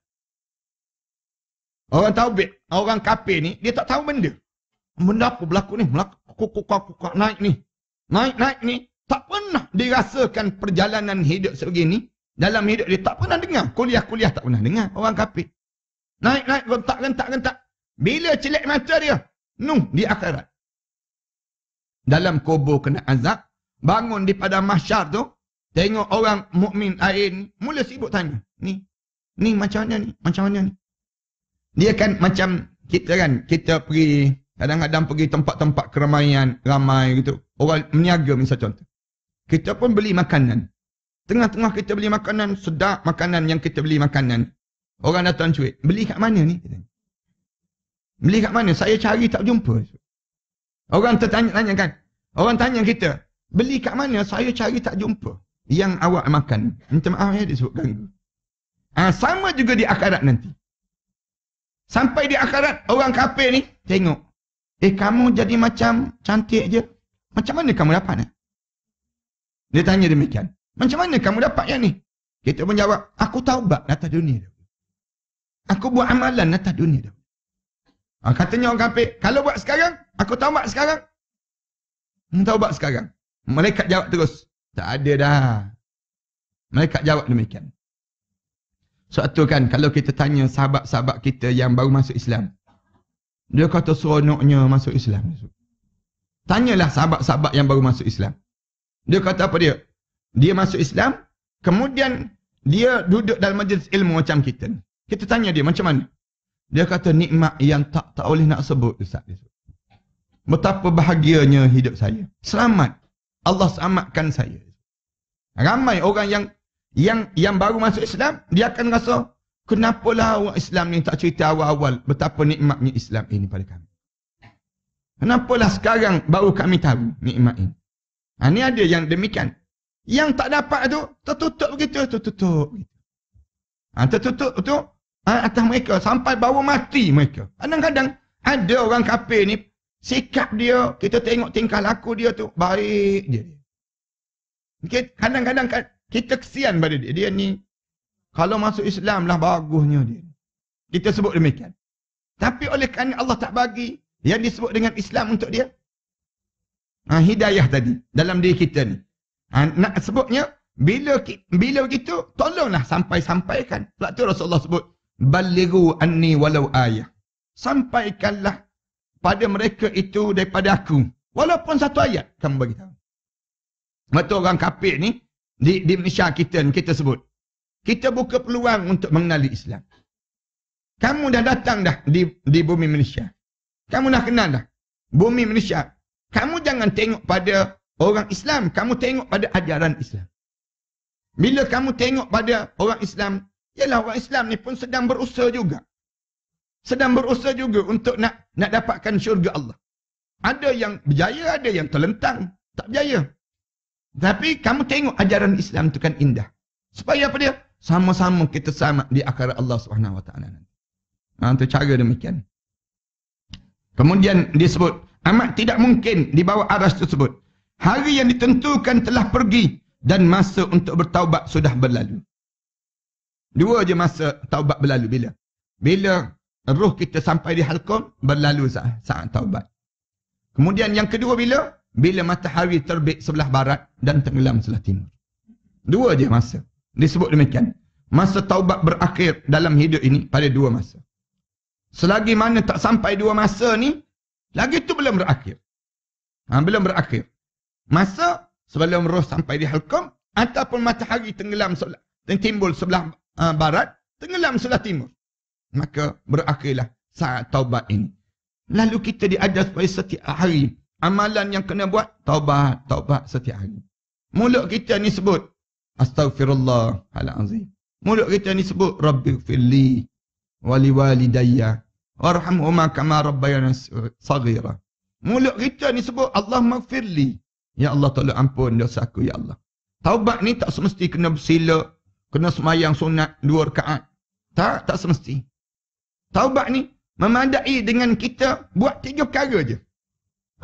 Orang taubat, orang kafir ni, dia tak tahu benda. Benda apa berlaku ni? Melaku, kuku, kuku, naik ni. Naik, naik ni. Tak pernah dirasakan perjalanan hidup sebegini. Dalam hidup dia tak pernah dengar. Kuliah-kuliah tak pernah dengar. Orang kapi Naik-naik, rentak-rentak-rentak. Bila celik mata dia? Nuh, di akhirat. Dalam kubur kena azab. Bangun di pada mahsyar tu. Tengok orang mukmin air ni. Mula sibuk tanya. Ni, ni macam mana ni? Macam mana ni? Dia kan macam kita kan. Kita pergi, kadang-kadang pergi tempat-tempat keramaian. Ramai gitu. Orang meniaga misal contoh. Kita pun beli makanan. Tengah-tengah kita beli makanan, sedap makanan yang kita beli makanan. Orang datang cuit. Beli kat mana ni? Beli kat mana? Saya cari tak jumpa. Orang tertanya-tanya kan? Orang tanya kita. Beli kat mana? Saya cari tak jumpa. Yang awak makan. Minta maaf ya dia sebut ganggu. Ha, ah, sama juga di akhirat nanti. Sampai di akhirat orang kafir ni tengok. Eh kamu jadi macam cantik je. Macam mana kamu dapat ni? Eh? Dia tanya demikian. Macam mana kamu dapat yang ni? Kita pun jawab, aku taubat atas dunia Aku buat amalan atas dunia dah. Ha, katanya orang kafir, kalau buat sekarang, aku taubat sekarang. Hmm, taubat sekarang. Malaikat jawab terus. Tak ada dah. Malaikat jawab demikian. Sebab tu kan, kalau kita tanya sahabat-sahabat kita yang baru masuk Islam. Dia kata seronoknya masuk Islam. Tanyalah sahabat-sahabat yang baru masuk Islam. Dia kata apa dia? Dia masuk Islam, kemudian dia duduk dalam majlis ilmu macam kita. Kita tanya dia macam mana? Dia kata nikmat yang tak tak boleh nak sebut Betapa bahagianya hidup saya. Selamat. Allah selamatkan saya. Ramai orang yang yang yang baru masuk Islam, dia akan rasa kenapalah orang Islam ni tak cerita awal-awal betapa nikmatnya Islam ini pada kami. Kenapalah sekarang baru kami tahu nikmat ini. Ha, ni ada yang demikian. Yang tak dapat tu, tertutup begitu, tertutup. Ha, tertutup tu ha, atas mereka sampai bawa mati mereka. Kadang-kadang ada orang kafir ni, sikap dia, kita tengok tingkah laku dia tu, baik dia. Kadang-kadang kan, kita kesian pada dia. Dia ni, kalau masuk Islam lah bagusnya dia. Kita sebut demikian. Tapi oleh kerana Allah tak bagi yang disebut dengan Islam untuk dia, ha, hidayah tadi dalam diri kita ni. Ha, nak sebutnya bila bila begitu tolonglah sampai sampaikan. Sebab tu Rasulullah sebut balighu anni walau ayah. Sampaikanlah pada mereka itu daripada aku walaupun satu ayat kamu bagi tahu. Mata orang kafir ni di di Malaysia kita ni kita sebut kita buka peluang untuk mengenali Islam. Kamu dah datang dah di di bumi Malaysia. Kamu dah kenal dah bumi Malaysia kamu jangan tengok pada orang Islam, kamu tengok pada ajaran Islam. Bila kamu tengok pada orang Islam, ialah orang Islam ni pun sedang berusaha juga. Sedang berusaha juga untuk nak nak dapatkan syurga Allah. Ada yang berjaya, ada yang terlentang, tak berjaya. Tapi kamu tengok ajaran Islam tu kan indah. Supaya apa dia? Sama-sama kita sama di akhirat Allah Subhanahu Wa Taala. Ha, itu cara demikian. Kemudian disebut. Amat tidak mungkin di bawah aras tersebut. Hari yang ditentukan telah pergi dan masa untuk bertaubat sudah berlalu. Dua je masa taubat berlalu bila? Bila roh kita sampai di halkom berlalu saat, saat taubat. Kemudian yang kedua bila? Bila matahari terbit sebelah barat dan tenggelam sebelah timur. Dua je masa. Disebut demikian. Masa taubat berakhir dalam hidup ini pada dua masa. Selagi mana tak sampai dua masa ni, lagi tu belum berakhir. Ha, belum berakhir. Masa sebelum roh sampai di halkom ataupun matahari tenggelam sebelah timbul sebelah uh, barat, tenggelam sebelah timur. Maka berakhirlah saat taubat ini. Lalu kita diajar supaya setiap hari amalan yang kena buat taubat, taubat setiap hari. Mulut kita ni sebut astagfirullah Mulut kita ni sebut rabbighfirli wali walidayya warhamhuma kama rabbayana saghira. Mulut kita ni sebut Allah maghfirli. Ya Allah tolong ampun dosa aku ya Allah. Taubat ni tak semesti kena bersila, kena semayang sunat dua rakaat. Tak, tak semesti. Taubat ni memadai dengan kita buat tiga perkara je.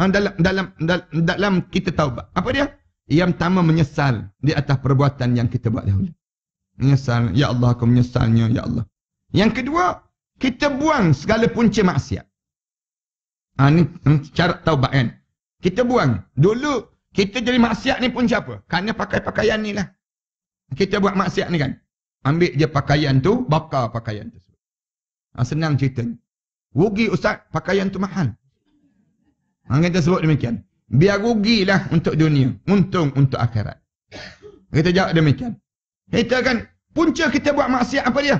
Ha, dalam, dalam dalam dalam kita taubat. Apa dia? Yang pertama menyesal di atas perbuatan yang kita buat dahulu. Menyesal, ya Allah aku menyesalnya ya Allah. Yang kedua, kita buang segala punca maksiat. Ha, ini cara taubat kan. Kita buang. Dulu kita jadi maksiat ni punca apa? Kerana pakai pakaian ni lah. Kita buat maksiat ni kan. Ambil je pakaian tu, bakar pakaian tu. Ha, senang cerita ni. Rugi ustaz, pakaian tu mahal. Ha, kita sebut demikian. Biar rugilah untuk dunia. Untung untuk akhirat. Kita jawab demikian. Kita kan, punca kita buat maksiat apa dia?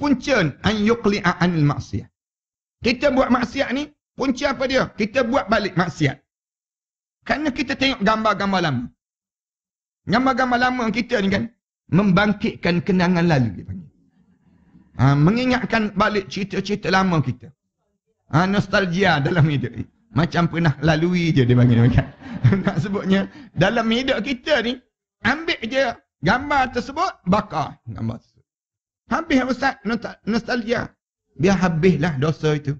punca an yuqli'a anil maksiat. Kita buat maksiat ni, punca apa dia? Kita buat balik maksiat. Kerana kita tengok gambar-gambar lama. Gambar-gambar lama kita ni kan, membangkitkan kenangan lalu. Ha, mengingatkan balik cerita-cerita lama kita. Ha, nostalgia dalam hidup ni. Macam pernah lalui je dia panggil. Nak sebutnya, dalam hidup kita ni, ambil je gambar tersebut, bakar gambar Habis Ustaz, nostalgia. Biar habislah dosa itu.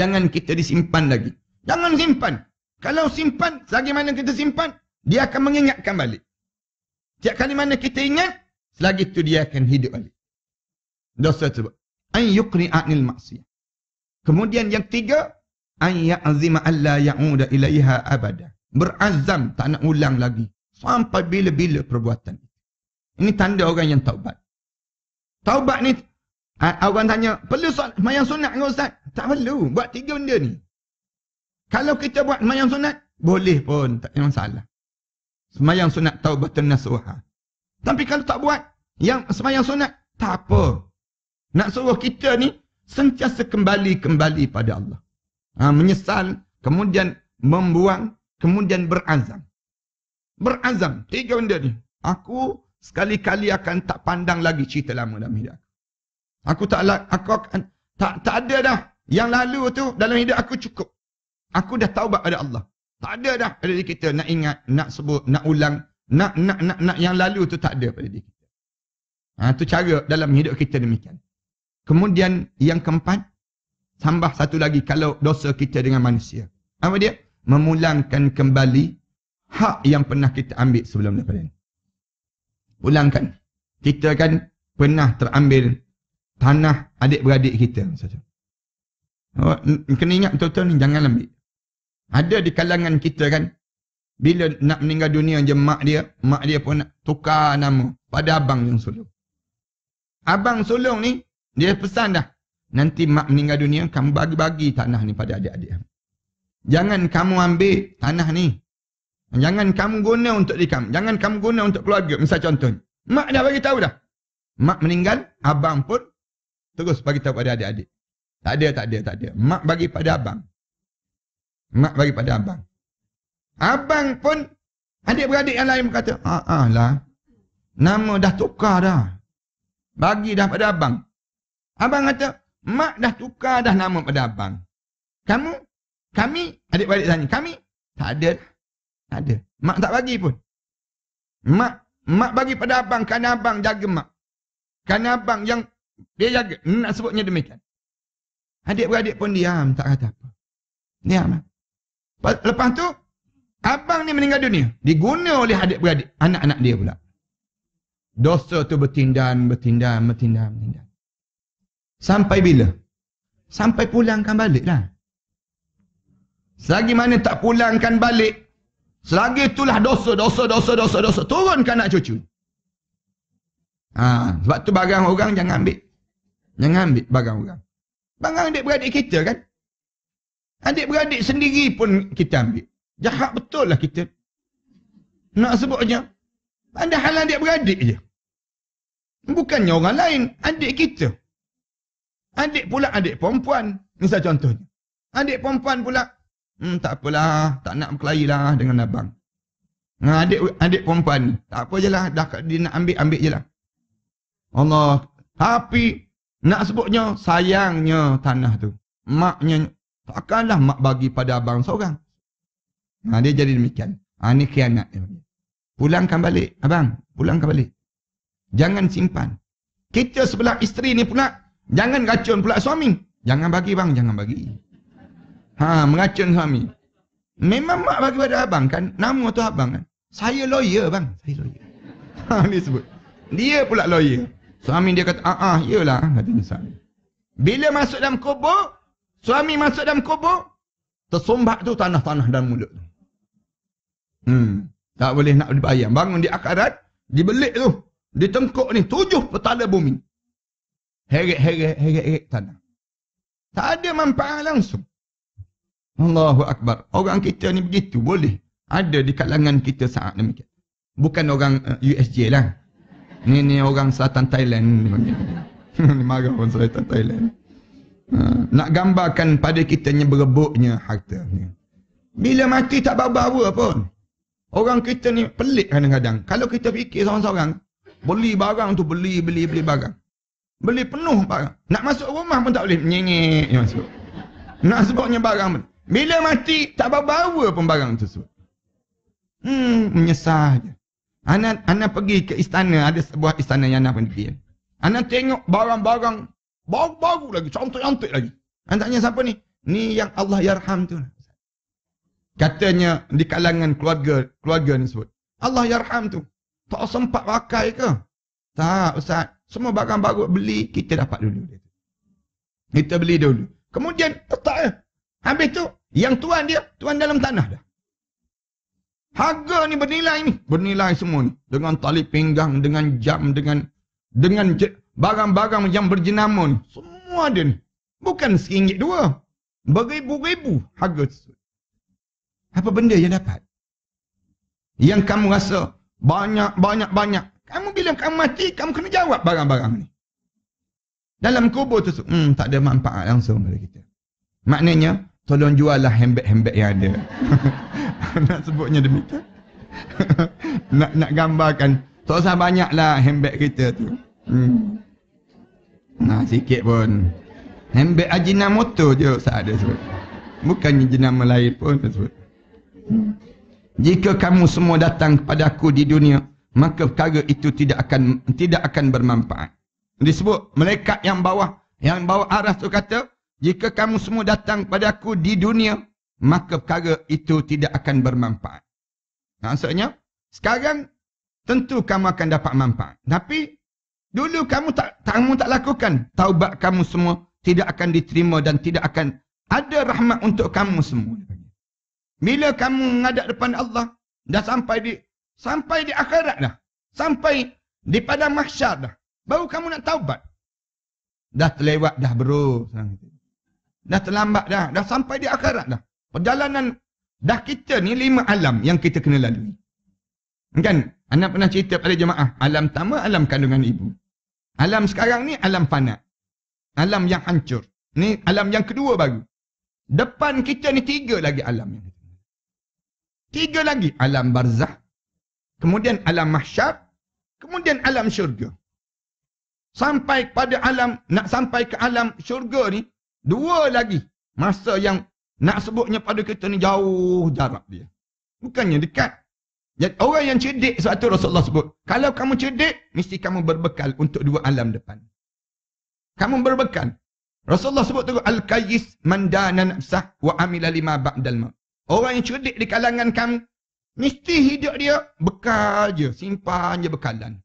Jangan kita disimpan lagi. Jangan simpan. Kalau simpan, selagi mana kita simpan, dia akan mengingatkan balik. Setiap kali mana kita ingat, selagi itu dia akan hidup balik. Dosa tersebut. Ayyukri a'nil maksiat. Kemudian yang tiga, ayya'azima alla ya'uda ilaiha abada. Berazam tak nak ulang lagi. Sampai bila-bila perbuatan. Ini tanda orang yang taubat. Taubat ni Awak ha, tanya, perlu semayang sunat ke Ustaz? Tak perlu. Buat tiga benda ni. Kalau kita buat semayang sunat, boleh pun. Tak ada masalah. Semayang sunat taubatun nasuha. Tapi kalau tak buat, yang semayang sunat, tak apa. Nak suruh kita ni, sentiasa kembali-kembali pada Allah. Ha, menyesal, kemudian membuang, kemudian berazam. Berazam. Tiga benda ni. Aku Sekali-kali akan tak pandang lagi cerita lama dalam hidup aku. Aku tak aku tak tak ada dah yang lalu tu dalam hidup aku cukup. Aku dah taubat pada Allah. Tak ada dah pada diri kita nak ingat, nak sebut, nak ulang, nak nak nak, nak yang lalu tu tak ada pada diri kita. Ha, tu cara dalam hidup kita demikian. Kemudian yang keempat, tambah satu lagi kalau dosa kita dengan manusia. Apa dia? Memulangkan kembali hak yang pernah kita ambil sebelum daripada ini ulangkan kita kan pernah terambil tanah adik-beradik kita saja. Oh, kena ingat betul-betul ni jangan lambik. Ada di kalangan kita kan bila nak meninggal dunia je mak dia, mak dia pun nak tukar nama pada abang yang sulung. Abang sulung ni dia pesan dah nanti mak meninggal dunia kamu bagi-bagi tanah ni pada adik-adik. Jangan kamu ambil tanah ni Jangan kamu guna untuk diri kamu. Jangan kamu guna untuk keluarga. Misal contoh. Mak dah bagi tahu dah. Mak meninggal, abang pun terus bagi tahu pada adik-adik. Tak ada, tak ada, tak ada. Mak bagi pada abang. Mak bagi pada abang. Abang pun adik-beradik yang lain berkata, "Ah, ah lah. Nama dah tukar dah. Bagi dah pada abang." Abang kata, "Mak dah tukar dah nama pada abang." Kamu kami adik-beradik tanya, "Kami tak ada tak ada. Mak tak bagi pun. Mak mak bagi pada abang kerana abang jaga mak. Kerana abang yang dia jaga. Nak sebutnya demikian. Adik-beradik pun diam. Tak kata apa. Diam. Lah. Lepas tu, abang ni meninggal dunia. Diguna oleh adik-beradik. Anak-anak dia pula. Dosa tu bertindan, bertindan, bertindan, bertindan. Sampai bila? Sampai pulangkan balik lah. Selagi mana tak pulangkan balik, Selagi itulah dosa, dosa, dosa, dosa, dosa. Turun ke anak cucu. Ha, sebab tu barang orang jangan ambil. Jangan ambil barang orang. Barang adik-beradik kita kan? Adik-beradik sendiri pun kita ambil. Jahat betul lah kita. Nak sebut je. hal adik-beradik je. Bukannya orang lain. Adik kita. Adik pula adik perempuan. Misal contohnya. Adik perempuan pula Hmm, tak apalah, tak nak berkelahi lah dengan abang. Dengan adik, adik perempuan ni. Tak apa je lah, dah, dia nak ambil, ambil je lah. Allah. Tapi, nak sebutnya, sayangnya tanah tu. Maknya, takkanlah mak bagi pada abang seorang. Ha, dia jadi demikian. Ha, ni khianat Pulangkan balik, abang. Pulangkan balik. Jangan simpan. Kita sebelah isteri ni pula, jangan racun pula suami. Jangan bagi bang, jangan bagi. Ha, meracun suami. Memang mak bagi pada abang kan, nama tu abang kan. Saya lawyer bang, saya lawyer. Ha, dia sebut. Dia pula lawyer. Suami dia kata, ah, ah, iyalah. Kata suami. Bila masuk dalam kubur, suami masuk dalam kubur, tersombak tu tanah-tanah dalam mulut Hmm. Tak boleh nak dibayang. Bangun di akarat, di belik tu. Di tengkuk ni, tujuh petala bumi. Heret, heret, heret, heret tanah. Tak ada manfaat langsung. Allahu Akbar. Orang kita ni begitu boleh. Ada di kalangan kita saat demikian. Bukan orang uh, eh, USJ lah. Ni ni orang selatan Thailand. ni marah orang selatan Thailand. Ha, nak gambarkan pada kita kitanya berebuknya harta. Bila mati tak bawa-bawa pun. Orang kita ni pelik kadang-kadang. Kalau kita fikir seorang-seorang. Beli barang tu beli, beli, beli barang. Beli penuh barang. Nak masuk rumah pun tak boleh. Nyengik masuk. Nak sebabnya barang pun. Bila mati, tak bawa-bawa pun barang tersebut. Hmm, menyesal je. Ana, ana pergi ke istana, ada sebuah istana yang ana pergi. Ana tengok barang-barang baru-baru lagi, cantik-cantik lagi. Ana tanya siapa ni? Ni yang Allah yarham tu. Katanya di kalangan keluarga keluarga ni sebut. Allah yarham tu. Tak sempat pakai ke? Tak, Ustaz. Semua barang baru beli, kita dapat dulu. Kita beli dulu. Kemudian, tetap ya. Habis tu, yang tuan dia, tuan dalam tanah dah. Harga ni bernilai ni. Bernilai semua ni. Dengan tali pinggang, dengan jam, dengan dengan barang-barang yang berjenama ni. Semua ada ni. Bukan seringgit dua. Beribu-ribu harga tersebut. Apa benda yang dapat? Yang kamu rasa banyak-banyak-banyak. Kamu bila kamu mati, kamu kena jawab barang-barang ni. Dalam kubur tu hmm, tak ada manfaat langsung pada kita. Maknanya, tolong jual lah hembek-hembek yang ada. nak sebutnya demikian. nak nak gambarkan, tak usah lah hembek kita tu. Hmm. Nah, sikit pun. Handbag Ajina Moto je saat dia sebut. Bukannya jenama lain pun dia sebut. Hmm. Jika kamu semua datang kepada aku di dunia, maka perkara itu tidak akan tidak akan bermanfaat. Disebut malaikat yang bawah yang bawah arah tu kata jika kamu semua datang kepada aku di dunia, maka perkara itu tidak akan bermanfaat. Maksudnya, sekarang tentu kamu akan dapat manfaat. Tapi, dulu kamu tak kamu tak lakukan, taubat kamu semua tidak akan diterima dan tidak akan ada rahmat untuk kamu semua. Bila kamu menghadap depan Allah, dah sampai di sampai di akhirat dah. Sampai di padang mahsyar dah. Baru kamu nak taubat. Dah terlewat dah bro. Dah terlambat dah. Dah sampai di akhirat dah. Perjalanan dah kita ni lima alam yang kita kena lalui. Kan? Anda pernah cerita pada jemaah. Alam tama, alam kandungan ibu. Alam sekarang ni alam fana. Alam yang hancur. Ni alam yang kedua baru. Depan kita ni tiga lagi alam. Tiga lagi. Alam barzah. Kemudian alam mahsyar. Kemudian alam syurga. Sampai pada alam, nak sampai ke alam syurga ni, Dua lagi masa yang nak sebutnya pada kita ni jauh jarak dia. Bukannya dekat. Orang yang cerdik sebab Rasulullah sebut. Kalau kamu cerdik, mesti kamu berbekal untuk dua alam depan. Kamu berbekal. Rasulullah sebut tu Al-Qayyis mandana nafsah wa amila lima ba'dal ma. Orang yang cerdik di kalangan kamu, mesti hidup dia bekal je, simpan je bekalan.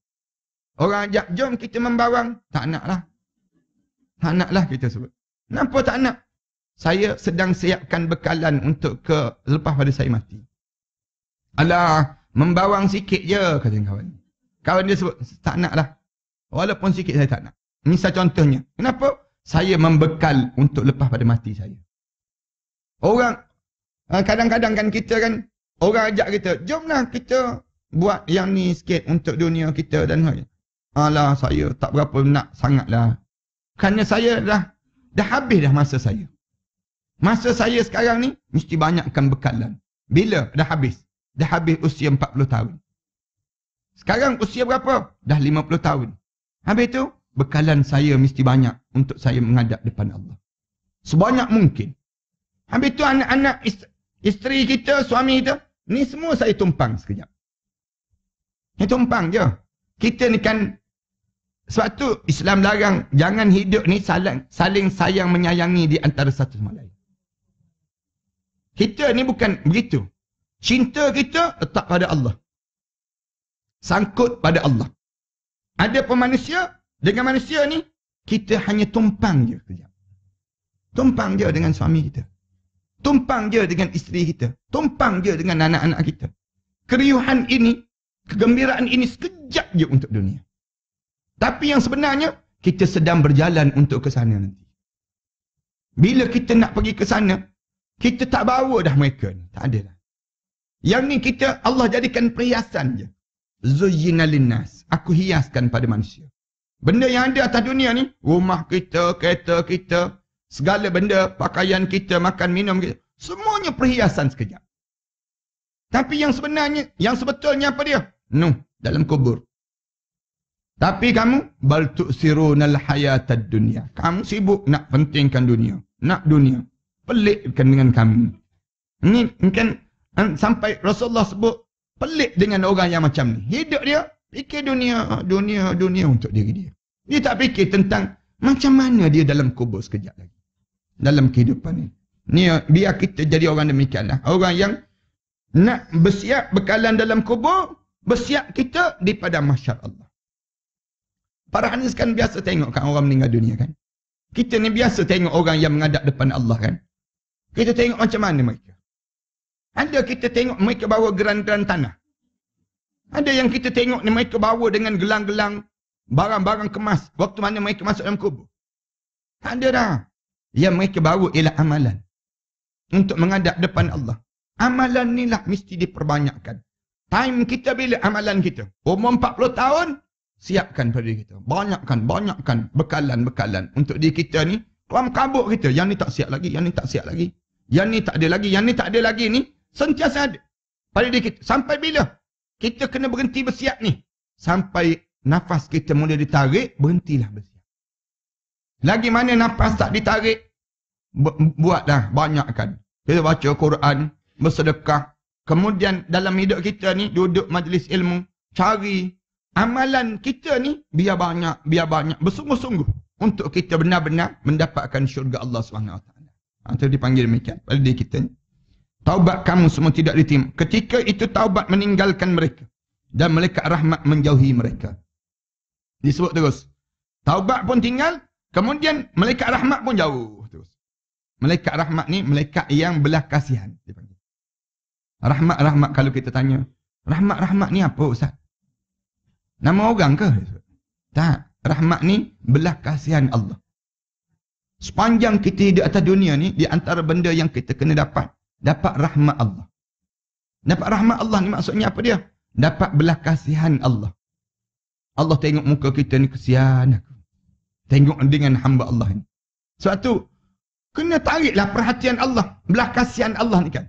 Orang ajak, jom kita membawang. Tak nak lah. Tak nak lah kita sebut. Kenapa tak nak? Saya sedang siapkan bekalan untuk ke lepas pada saya mati. Alah, membawang sikit je kata kawan. Kawan dia sebut, tak nak lah. Walaupun sikit saya tak nak. Misal contohnya, kenapa? Saya membekal untuk lepas pada mati saya. Orang, ah, kadang-kadang kan kita kan, orang ajak kita, jomlah kita buat yang ni sikit untuk dunia kita dan lain. Alah, saya tak berapa nak sangatlah. Kerana saya dah Dah habis dah masa saya. Masa saya sekarang ni mesti banyakkan bekalan. Bila? Dah habis. Dah habis usia 40 tahun. Sekarang usia berapa? Dah 50 tahun. Habis tu bekalan saya mesti banyak untuk saya menghadap depan Allah. Sebanyak mungkin. Habis tu anak-anak isteri kita, suami kita, ni semua saya tumpang sekejap. Ni tumpang je. Kita ni kan sebab tu Islam larang jangan hidup ni saling, saling sayang menyayangi di antara satu sama lain. Kita ni bukan begitu. Cinta kita letak pada Allah. Sangkut pada Allah. Ada pun manusia, dengan manusia ni, kita hanya tumpang je kejap. Tumpang je dengan suami kita. Tumpang je dengan isteri kita. Tumpang je dengan anak-anak kita. Keriuhan ini, kegembiraan ini sekejap je untuk dunia. Tapi yang sebenarnya, kita sedang berjalan untuk ke sana nanti. Bila kita nak pergi ke sana, kita tak bawa dah mereka Tak ada lah. Yang ni kita, Allah jadikan perhiasan je. Zuyina linnas. Aku hiaskan pada manusia. Benda yang ada atas dunia ni, rumah kita, kereta kita, segala benda, pakaian kita, makan, minum kita, semuanya perhiasan sekejap. Tapi yang sebenarnya, yang sebetulnya apa dia? Nuh, dalam kubur. Tapi kamu bal tusirunal hayatad dunya. Kamu sibuk nak pentingkan dunia, nak dunia. Pelikkan dengan kamu. Ini mungkin eh, sampai Rasulullah sebut pelik dengan orang yang macam ni. Hidup dia fikir dunia, dunia, dunia untuk diri dia. Dia tak fikir tentang macam mana dia dalam kubur sekejap lagi. Dalam kehidupan ni. Ni dia kita jadi orang demikianlah. Orang yang nak bersiap bekalan dalam kubur, bersiap kita di padang mahsyar Allah. Farhanis kan biasa tengok kan orang meninggal dunia kan. Kita ni biasa tengok orang yang mengadap depan Allah kan. Kita tengok macam mana mereka. Ada kita tengok mereka bawa geran-geran tanah. Ada yang kita tengok ni mereka bawa dengan gelang-gelang barang-barang kemas waktu mana mereka masuk dalam kubur. ada dah. Yang mereka bawa ialah amalan. Untuk mengadap depan Allah. Amalan ni lah mesti diperbanyakkan. Time kita bila amalan kita? Umur 40 tahun, siapkan pada diri kita. Banyakkan, banyakkan bekalan-bekalan untuk diri kita ni. Kelam kabut kita. Yang ni tak siap lagi, yang ni tak siap lagi. Yang ni tak ada lagi, yang ni tak ada lagi ni. Sentiasa ada. Pada diri kita. Sampai bila? Kita kena berhenti bersiap ni. Sampai nafas kita mula ditarik, berhentilah bersiap. Lagi mana nafas tak ditarik, buatlah banyakkan. Kita baca Quran, bersedekah. Kemudian dalam hidup kita ni, duduk majlis ilmu, cari amalan kita ni biar banyak, biar banyak, bersungguh-sungguh untuk kita benar-benar mendapatkan syurga Allah SWT. Itu ha, dipanggil macam, pada diri kita ni. Taubat kamu semua tidak diterima. Ketika itu taubat meninggalkan mereka. Dan mereka rahmat menjauhi mereka. Disebut terus. Taubat pun tinggal. Kemudian mereka rahmat pun jauh terus. Malaikat rahmat ni mereka yang belah kasihan. Rahmat-rahmat kalau kita tanya. Rahmat-rahmat ni apa Ustaz? Nama orang ke? Tak. Rahmat ni belah kasihan Allah. Sepanjang kita di atas dunia ni, di antara benda yang kita kena dapat, dapat rahmat Allah. Dapat rahmat Allah ni maksudnya apa dia? Dapat belah kasihan Allah. Allah tengok muka kita ni kesian aku. Tengok dengan hamba Allah ni. Sebab tu, kena tariklah perhatian Allah. Belah kasihan Allah ni kan.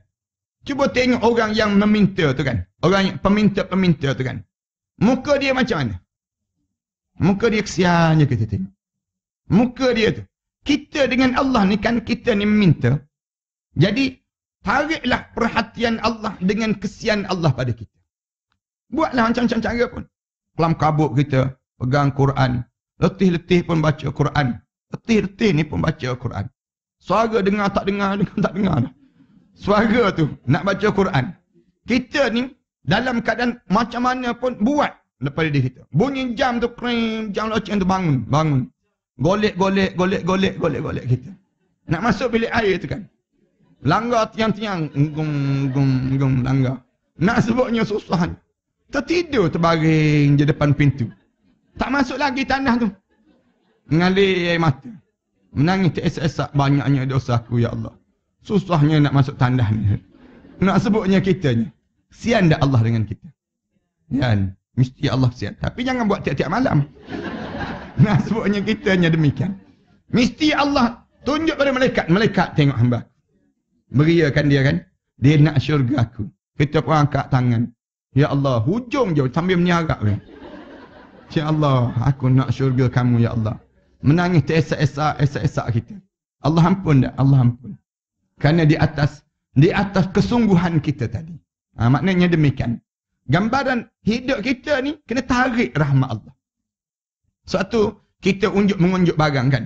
Cuba tengok orang yang meminta tu kan. Orang yang peminta-peminta tu kan. Muka dia macam mana? Muka dia kesiannya kita tengok. Muka dia tu. Kita dengan Allah ni kan kita ni minta. Jadi, tariklah perhatian Allah dengan kesian Allah pada kita. Buatlah macam-macam cara pun. Kelam kabut kita, pegang Quran. Letih-letih pun baca Quran. Letih-letih ni pun baca Quran. Suara dengar tak dengar, dengar tak dengar. Suara tu nak baca Quran. Kita ni dalam keadaan macam mana pun buat daripada diri kita. Bunyi jam tu krim, jam loceng tu bangun, bangun. Golek, golek, golek, golek, golek, golek kita. Nak masuk bilik air tu kan. Langgar tiang-tiang, gum, gum, gum, langgar. Nak sebutnya susah ni. Tertidur terbaring je depan pintu. Tak masuk lagi tanah tu. Mengalir air mata. Menangis teresak-esak banyaknya dosaku Ya Allah. Susahnya nak masuk tanah ni. Nak sebutnya kita ni sian dah Allah dengan kita. Sian. Mesti Allah sian. Tapi jangan buat tiap-tiap malam. Nah, sebabnya kita hanya demikian. Mesti Allah tunjuk pada malaikat. Malaikat tengok hamba. Beriakan dia kan. Dia nak syurga aku. Kita pun angkat tangan. Ya Allah, hujung je sambil meniarap. Ya Allah, aku nak syurga kamu, Ya Allah. Menangis teresak esa esak esa kita. Allah ampun tak? Allah ampun. Kerana di atas, di atas kesungguhan kita tadi. Ha, maknanya demikian. Gambaran hidup kita ni kena tarik rahmat Allah. Sebab tu kita unjuk mengunjuk barang kan.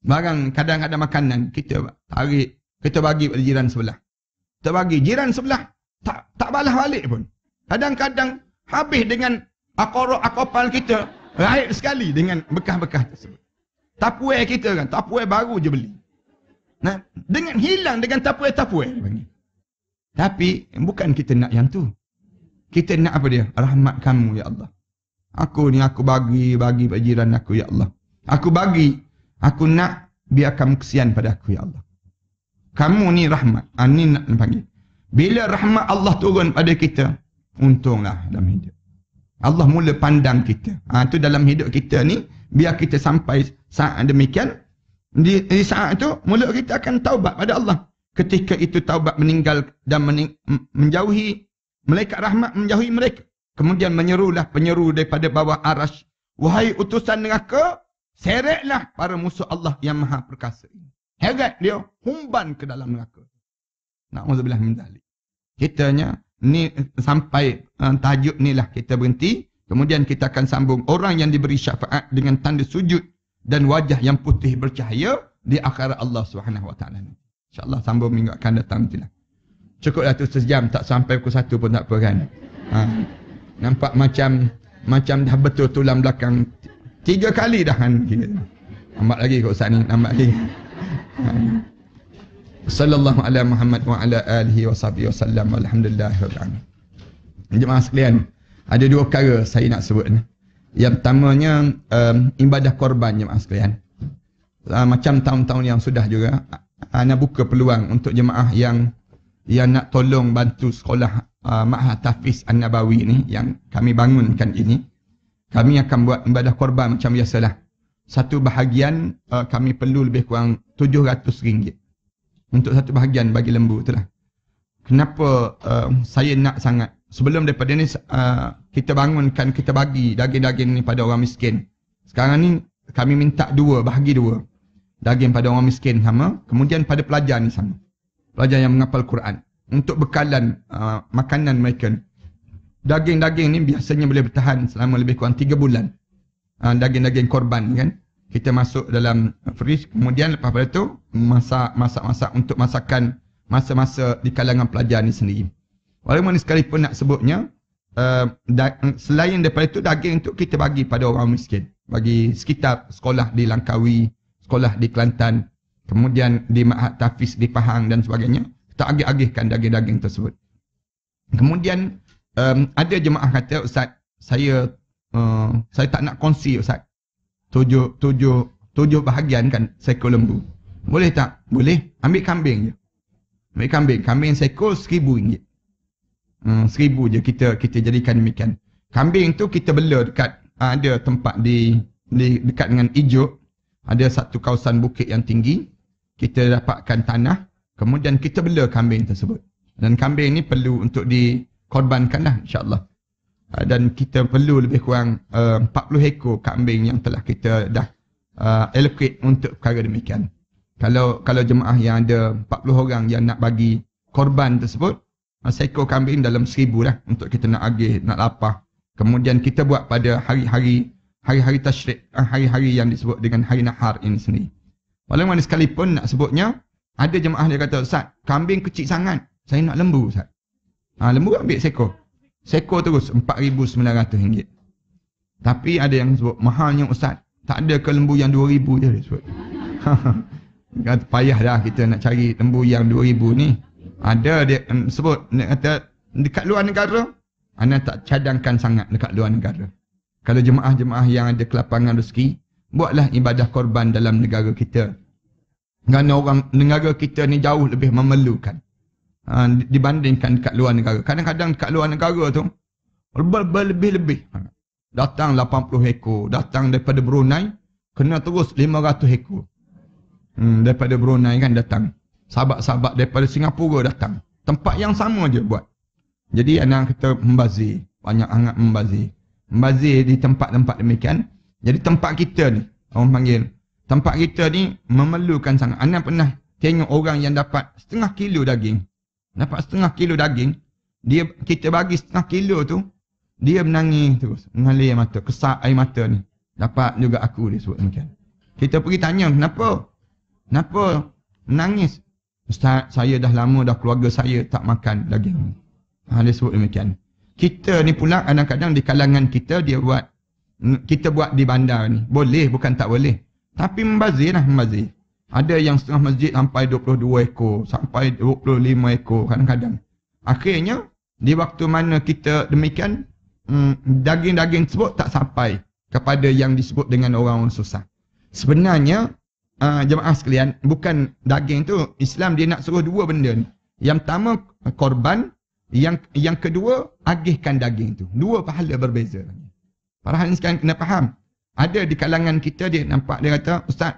Barang kadang kadang makanan kita tarik, kita bagi pada jiran sebelah. Kita bagi jiran sebelah tak tak balas balik pun. Kadang-kadang habis dengan akoro akopal kita raib sekali dengan bekas-bekas tersebut. Tapuai kita kan, tapuai baru je beli. Nah, dengan hilang dengan tapuai-tapuai. Tapi bukan kita nak yang tu. Kita nak apa dia? Rahmat kamu ya Allah. Aku ni aku bagi bagi bajiran aku ya Allah. Aku bagi. Aku nak biar kamu kesian pada aku ya Allah. Kamu ni rahmat. Ani ah, nak panggil. Bila rahmat Allah turun pada kita, untunglah dalam hidup. Allah mula pandang kita. Ha, tu dalam hidup kita ni, biar kita sampai saat demikian, di, di saat tu mulut kita akan taubat pada Allah ketika itu taubat meninggal dan mening, menjauhi malaikat rahmat menjauhi mereka kemudian menyerulah penyeru daripada bawah arasy wahai utusan neraka seretlah para musuh Allah yang maha perkasa heret dia humban ke dalam neraka naudzubillah min dzalik kitanya ni sampai uh, tajuk ni lah kita berhenti kemudian kita akan sambung orang yang diberi syafaat dengan tanda sujud dan wajah yang putih bercahaya di akhirat Allah Subhanahu wa taala ni InsyaAllah sambung minggu akan datang nanti lah. Cukuplah tu sejam, tak sampai pukul satu pun tak apa kan. Ha. Nampak macam macam dah betul tulang belakang. Tiga kali dah kan. Nampak lagi kot saat ni, nampak lagi. Ha. Sallallahu ala Muhammad alhamdulillah Jemaah sekalian, ada dua perkara saya nak sebut ni. Yang pertamanya, um, ibadah korban jemaah sekalian. Uh, macam tahun-tahun yang sudah juga, hanya buka peluang untuk jemaah yang yang nak tolong bantu sekolah uh, ah, Ma'ah Tafiz An-Nabawi ni yang kami bangunkan ini. Kami akan buat ibadah korban macam biasalah. Satu bahagian uh, kami perlu lebih kurang rm ringgit untuk satu bahagian bagi lembu tu lah. Kenapa uh, saya nak sangat sebelum daripada ni uh, kita bangunkan kita bagi daging-daging ni pada orang miskin. Sekarang ni kami minta dua, bahagi dua daging pada orang miskin sama kemudian pada pelajar ni sama pelajar yang menghafal Quran untuk bekalan uh, makanan mereka daging-daging ni biasanya boleh bertahan selama lebih kurang 3 bulan uh, daging-daging korban kan kita masuk dalam fridge kemudian lepas pada tu masak masak masak untuk masakan masa-masa di kalangan pelajar ni sendiri walaupun mana sekali pun nak sebutnya uh, da- selain daripada itu daging untuk kita bagi pada orang miskin bagi sekitar sekolah di Langkawi sekolah di Kelantan, kemudian di Ma'at Tafis di Pahang dan sebagainya, tak agih-agihkan daging-daging tersebut. Kemudian um, ada jemaah kata, Ustaz, saya uh, saya tak nak kongsi Ustaz. Tujuh, tujuh, tujuh bahagian kan seko lembu. Boleh tak? Boleh. Ambil kambing je. Ambil kambing. Kambing seko seribu ringgit. Hmm, seribu je kita kita jadikan demikian. Kambing tu kita bela dekat ada tempat di, di dekat dengan ijuk ada satu kawasan bukit yang tinggi kita dapatkan tanah kemudian kita bela kambing tersebut dan kambing ni perlu untuk dikorbankan lah insyaAllah ah, dan kita perlu lebih kurang eh, uh, 40 ekor kambing yang telah kita dah uh, allocate untuk perkara demikian kalau kalau jemaah yang ada 40 orang yang nak bagi korban tersebut uh, seekor kambing dalam seribu lah untuk kita nak agih, nak lapar kemudian kita buat pada hari-hari hari-hari tashrik, ah, hari-hari yang disebut dengan hari nahar ini sendiri. Walau mana sekalipun nak sebutnya, ada jemaah dia kata, Ustaz, kambing kecil sangat, saya nak lembu Ustaz. Ha, lembu kan ambil seko. Seko terus RM4,900. Tapi ada yang sebut, mahalnya Ustaz, tak ada ke lembu yang RM2,000 je dia sebut. kata, payah dah kita nak cari lembu yang RM2,000 ni. Ada dia sebut, dia kata, dekat luar negara, Ana tak cadangkan sangat dekat luar negara. Kalau jemaah-jemaah yang ada kelapangan rezeki, buatlah ibadah korban dalam negara kita. Kerana orang negara kita ni jauh lebih memerlukan ha, dibandingkan dekat luar negara. Kadang-kadang dekat luar negara tu, berlebih-lebih. Datang 80 ekor, datang daripada Brunei, kena terus 500 ekor. Hmm, daripada Brunei kan datang. Sahabat-sahabat daripada Singapura datang. Tempat yang sama je buat. Jadi anak kita membazir. Banyak anak membazir mazir di tempat-tempat demikian. Jadi tempat kita ni, orang panggil. Tempat kita ni memerlukan sangat. Anda pernah tengok orang yang dapat setengah kilo daging. Dapat setengah kilo daging. Dia Kita bagi setengah kilo tu. Dia menangis terus. Mengalir mata. Kesak air mata ni. Dapat juga aku dia sebut demikian. Kita pergi tanya kenapa? Kenapa menangis? Ustaz, saya dah lama dah keluarga saya tak makan daging. Ha, dia sebut demikian. Kita ni pula kadang-kadang di kalangan kita dia buat mm, kita buat di bandar ni. Boleh bukan tak boleh. Tapi membazir lah membazir. Ada yang setengah masjid sampai 22 ekor, sampai 25 ekor kadang-kadang. Akhirnya di waktu mana kita demikian hmm, daging-daging sebut tak sampai kepada yang disebut dengan orang-orang susah. Sebenarnya uh, jemaah sekalian bukan daging tu Islam dia nak suruh dua benda ni. Yang pertama korban yang yang kedua, agihkan daging tu. Dua pahala berbeza. Para hal ini sekarang kena faham. Ada di kalangan kita dia nampak dia kata, "Ustaz,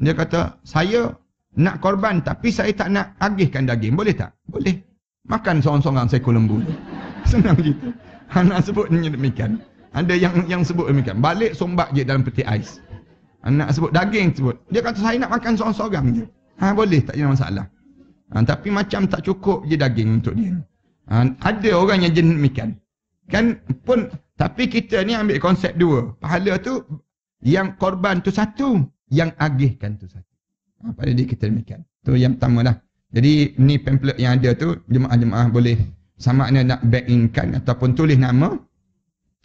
dia kata saya nak korban tapi saya tak nak agihkan daging. Boleh tak?" Boleh. Makan seorang-seorang saya lembu. Senang gitu. Anak sebut demikian. Ada yang yang sebut demikian. Balik sombak je dalam peti ais. Anak sebut daging sebut. Dia kata saya nak makan seorang-seorang je. Ha boleh tak ada masalah. Ha, tapi macam tak cukup je daging untuk dia. Hmm. Ha, ada orang yang jenis demikian. Kan pun tapi kita ni ambil konsep dua. Pahala tu yang korban tu satu, yang agihkan tu satu. Ha, pada dia kita demikian. Tu yang pertama lah. Jadi ni pamphlet yang ada tu jemaah-jemaah boleh sama ada nak back in kan ataupun tulis nama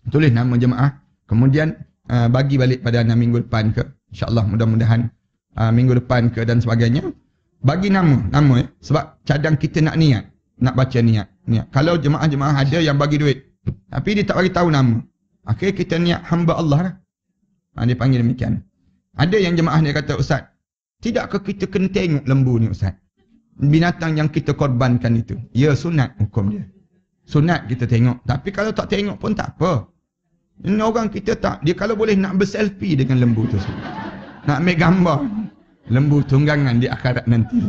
tulis nama jemaah kemudian uh, bagi balik pada anda minggu depan ke insyaallah mudah-mudahan uh, minggu depan ke dan sebagainya bagi nama nama eh? sebab cadang kita nak niat nak baca niat Niat. Kalau jemaah-jemaah ada yang bagi duit. Tapi dia tak bagi tahu nama. Akhirnya kita niat hamba Allah lah. Ha, dia panggil demikian. Ada yang jemaah dia kata, Ustaz, tidakkah kita kena tengok lembu ni Ustaz? Binatang yang kita korbankan itu. Ya, sunat hukum dia. Sunat kita tengok. Tapi kalau tak tengok pun tak apa. Ini orang kita tak. Dia kalau boleh nak berselfie dengan lembu tu. Nak ambil gambar. Lembu tunggangan di akhirat nanti.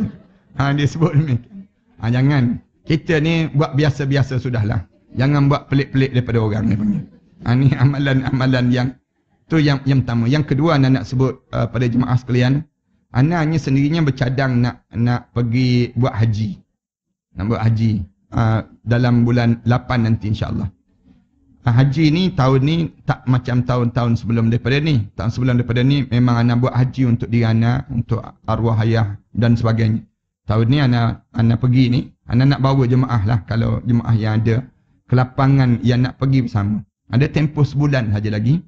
Ha, dia sebut demikian. Ha, jangan. Jangan kita ni buat biasa-biasa sudahlah. Jangan buat pelik-pelik daripada orang ni punya. Ha, ni amalan-amalan yang tu yang yang pertama. Yang kedua anak nak sebut uh, pada jemaah sekalian, anaknya sendirinya bercadang nak nak pergi buat haji. Nak buat haji uh, dalam bulan 8 nanti insya-Allah. Uh, haji ni tahun ni tak macam tahun-tahun sebelum daripada ni. Tahun sebelum daripada ni memang anak buat haji untuk diri anak, untuk arwah ayah dan sebagainya. Tahun ni anak anak pergi ni anda nak bawa jemaah lah kalau jemaah yang ada kelapangan yang nak pergi bersama. Ada tempoh sebulan saja lagi.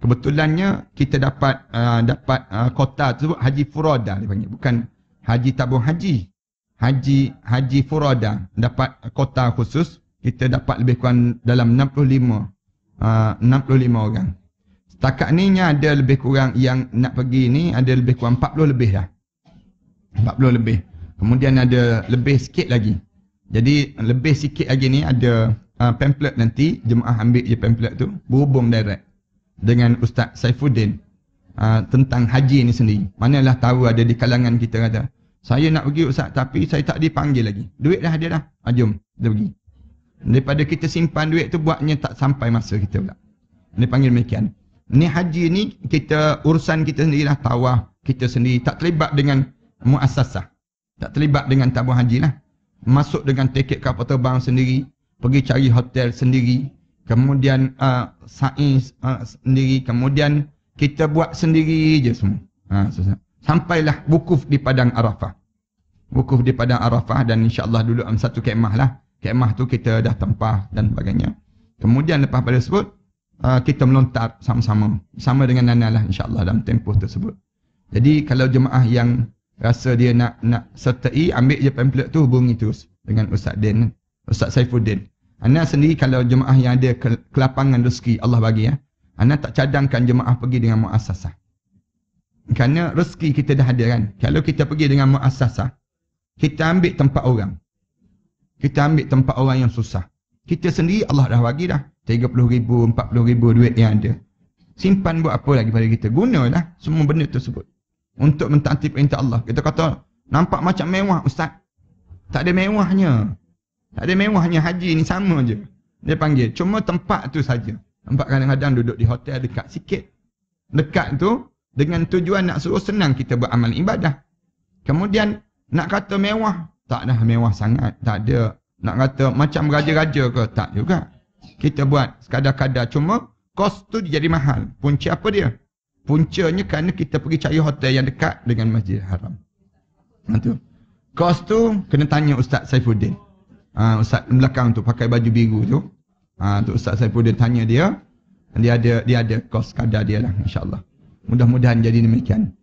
Kebetulannya kita dapat uh, dapat uh, kota tersebut Haji Furoda dia panggil. Bukan Haji Tabung Haji. Haji Haji Furoda dapat kota khusus. Kita dapat lebih kurang dalam 65 uh, 65 orang. Setakat ni ada lebih kurang yang nak pergi ni ada lebih kurang 40 lebih dah. 40 lebih. Kemudian ada lebih sikit lagi. Jadi lebih sikit lagi ni ada uh, pamphlet nanti jemaah ambil je pamphlet tu berhubung direct dengan Ustaz Saifuddin uh, tentang haji ni sendiri. Manalah tahu ada di kalangan kita kata saya nak pergi Ustaz tapi saya tak dipanggil lagi. Duit dah ada dah. Ah, jom kita pergi. Daripada kita simpan duit tu buatnya tak sampai masa kita pula. Dia panggil demikian. Ni haji ni kita urusan kita sendirilah tawah kita sendiri tak terlibat dengan muasasah. Tak terlibat dengan tabung haji lah. Masuk dengan tiket kapal terbang sendiri. Pergi cari hotel sendiri. Kemudian uh, sains uh, sendiri. Kemudian kita buat sendiri je semua. Ha, Sampailah bukuf di Padang Arafah. bukuf di Padang Arafah dan insyaAllah dulu am satu kemah lah. Kemah tu kita dah tempah dan sebagainya. Kemudian lepas pada sebut, uh, kita melontar sama-sama. Sama dengan Nana lah insyaAllah dalam tempoh tersebut. Jadi kalau jemaah yang rasa dia nak nak sertai ambil je pamflet tu hubungi terus dengan Ustaz Din Ustaz Saifuddin Ana sendiri kalau jemaah yang ada kelapangan rezeki Allah bagi ya Ana tak cadangkan jemaah pergi dengan muassasah kerana rezeki kita dah ada kan kalau kita pergi dengan muassasah kita ambil tempat orang kita ambil tempat orang yang susah kita sendiri Allah dah bagi dah 30 ribu, 40 ribu duit yang ada simpan buat apa lagi pada kita gunalah semua benda tersebut untuk mentaati perintah Allah. Kita kata, nampak macam mewah ustaz. Tak ada mewahnya. Tak ada mewahnya haji ni sama je. Dia panggil, cuma tempat tu saja. Nampak kadang-kadang duduk di hotel dekat sikit. Dekat tu, dengan tujuan nak suruh senang kita buat beramal ibadah. Kemudian, nak kata mewah, tak dah mewah sangat. Tak ada. Nak kata macam raja-raja ke? Tak juga. Kita buat sekadar-kadar. Cuma, kos tu jadi mahal. Punca apa dia? Puncanya kerana kita pergi cari hotel yang dekat dengan Masjid Haram. Nanti. Kos tu kena tanya Ustaz Saifuddin. Ha, Ustaz belakang tu pakai baju biru tu. Ha, tu Ustaz Saifuddin tanya dia. Dia ada dia ada kos kadar dia lah insyaAllah. Mudah-mudahan jadi demikian.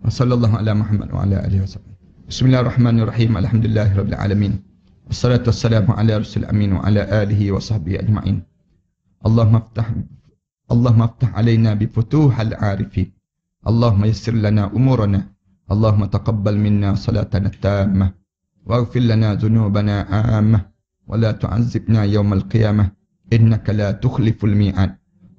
Wassalamualaikum warahmatullahi wabarakatuh. Bismillahirrahmanirrahim. Alhamdulillahirrahmanirrahim. Assalamualaikum warahmatullahi wabarakatuh. rasul amin wa Allahumma aftah اللهم افتح علينا بفتوح العارفين اللهم يسر لنا أمورنا اللهم تقبل منا صلاتنا التامة واغفر لنا ذنوبنا عامة ولا تعذبنا يوم القيامة إنك لا تخلف الميعاد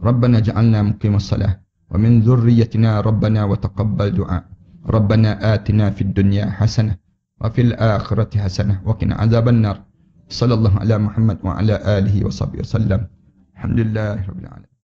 ربنا اجعلنا مقيم الصلاة ومن ذريتنا ربنا وتقبل دعاء ربنا آتنا في الدنيا حسنة وفي الآخرة حسنة وقنا عذاب النار صلى الله على محمد وعلى آله وصحبه وسلم الحمد لله رب العالمين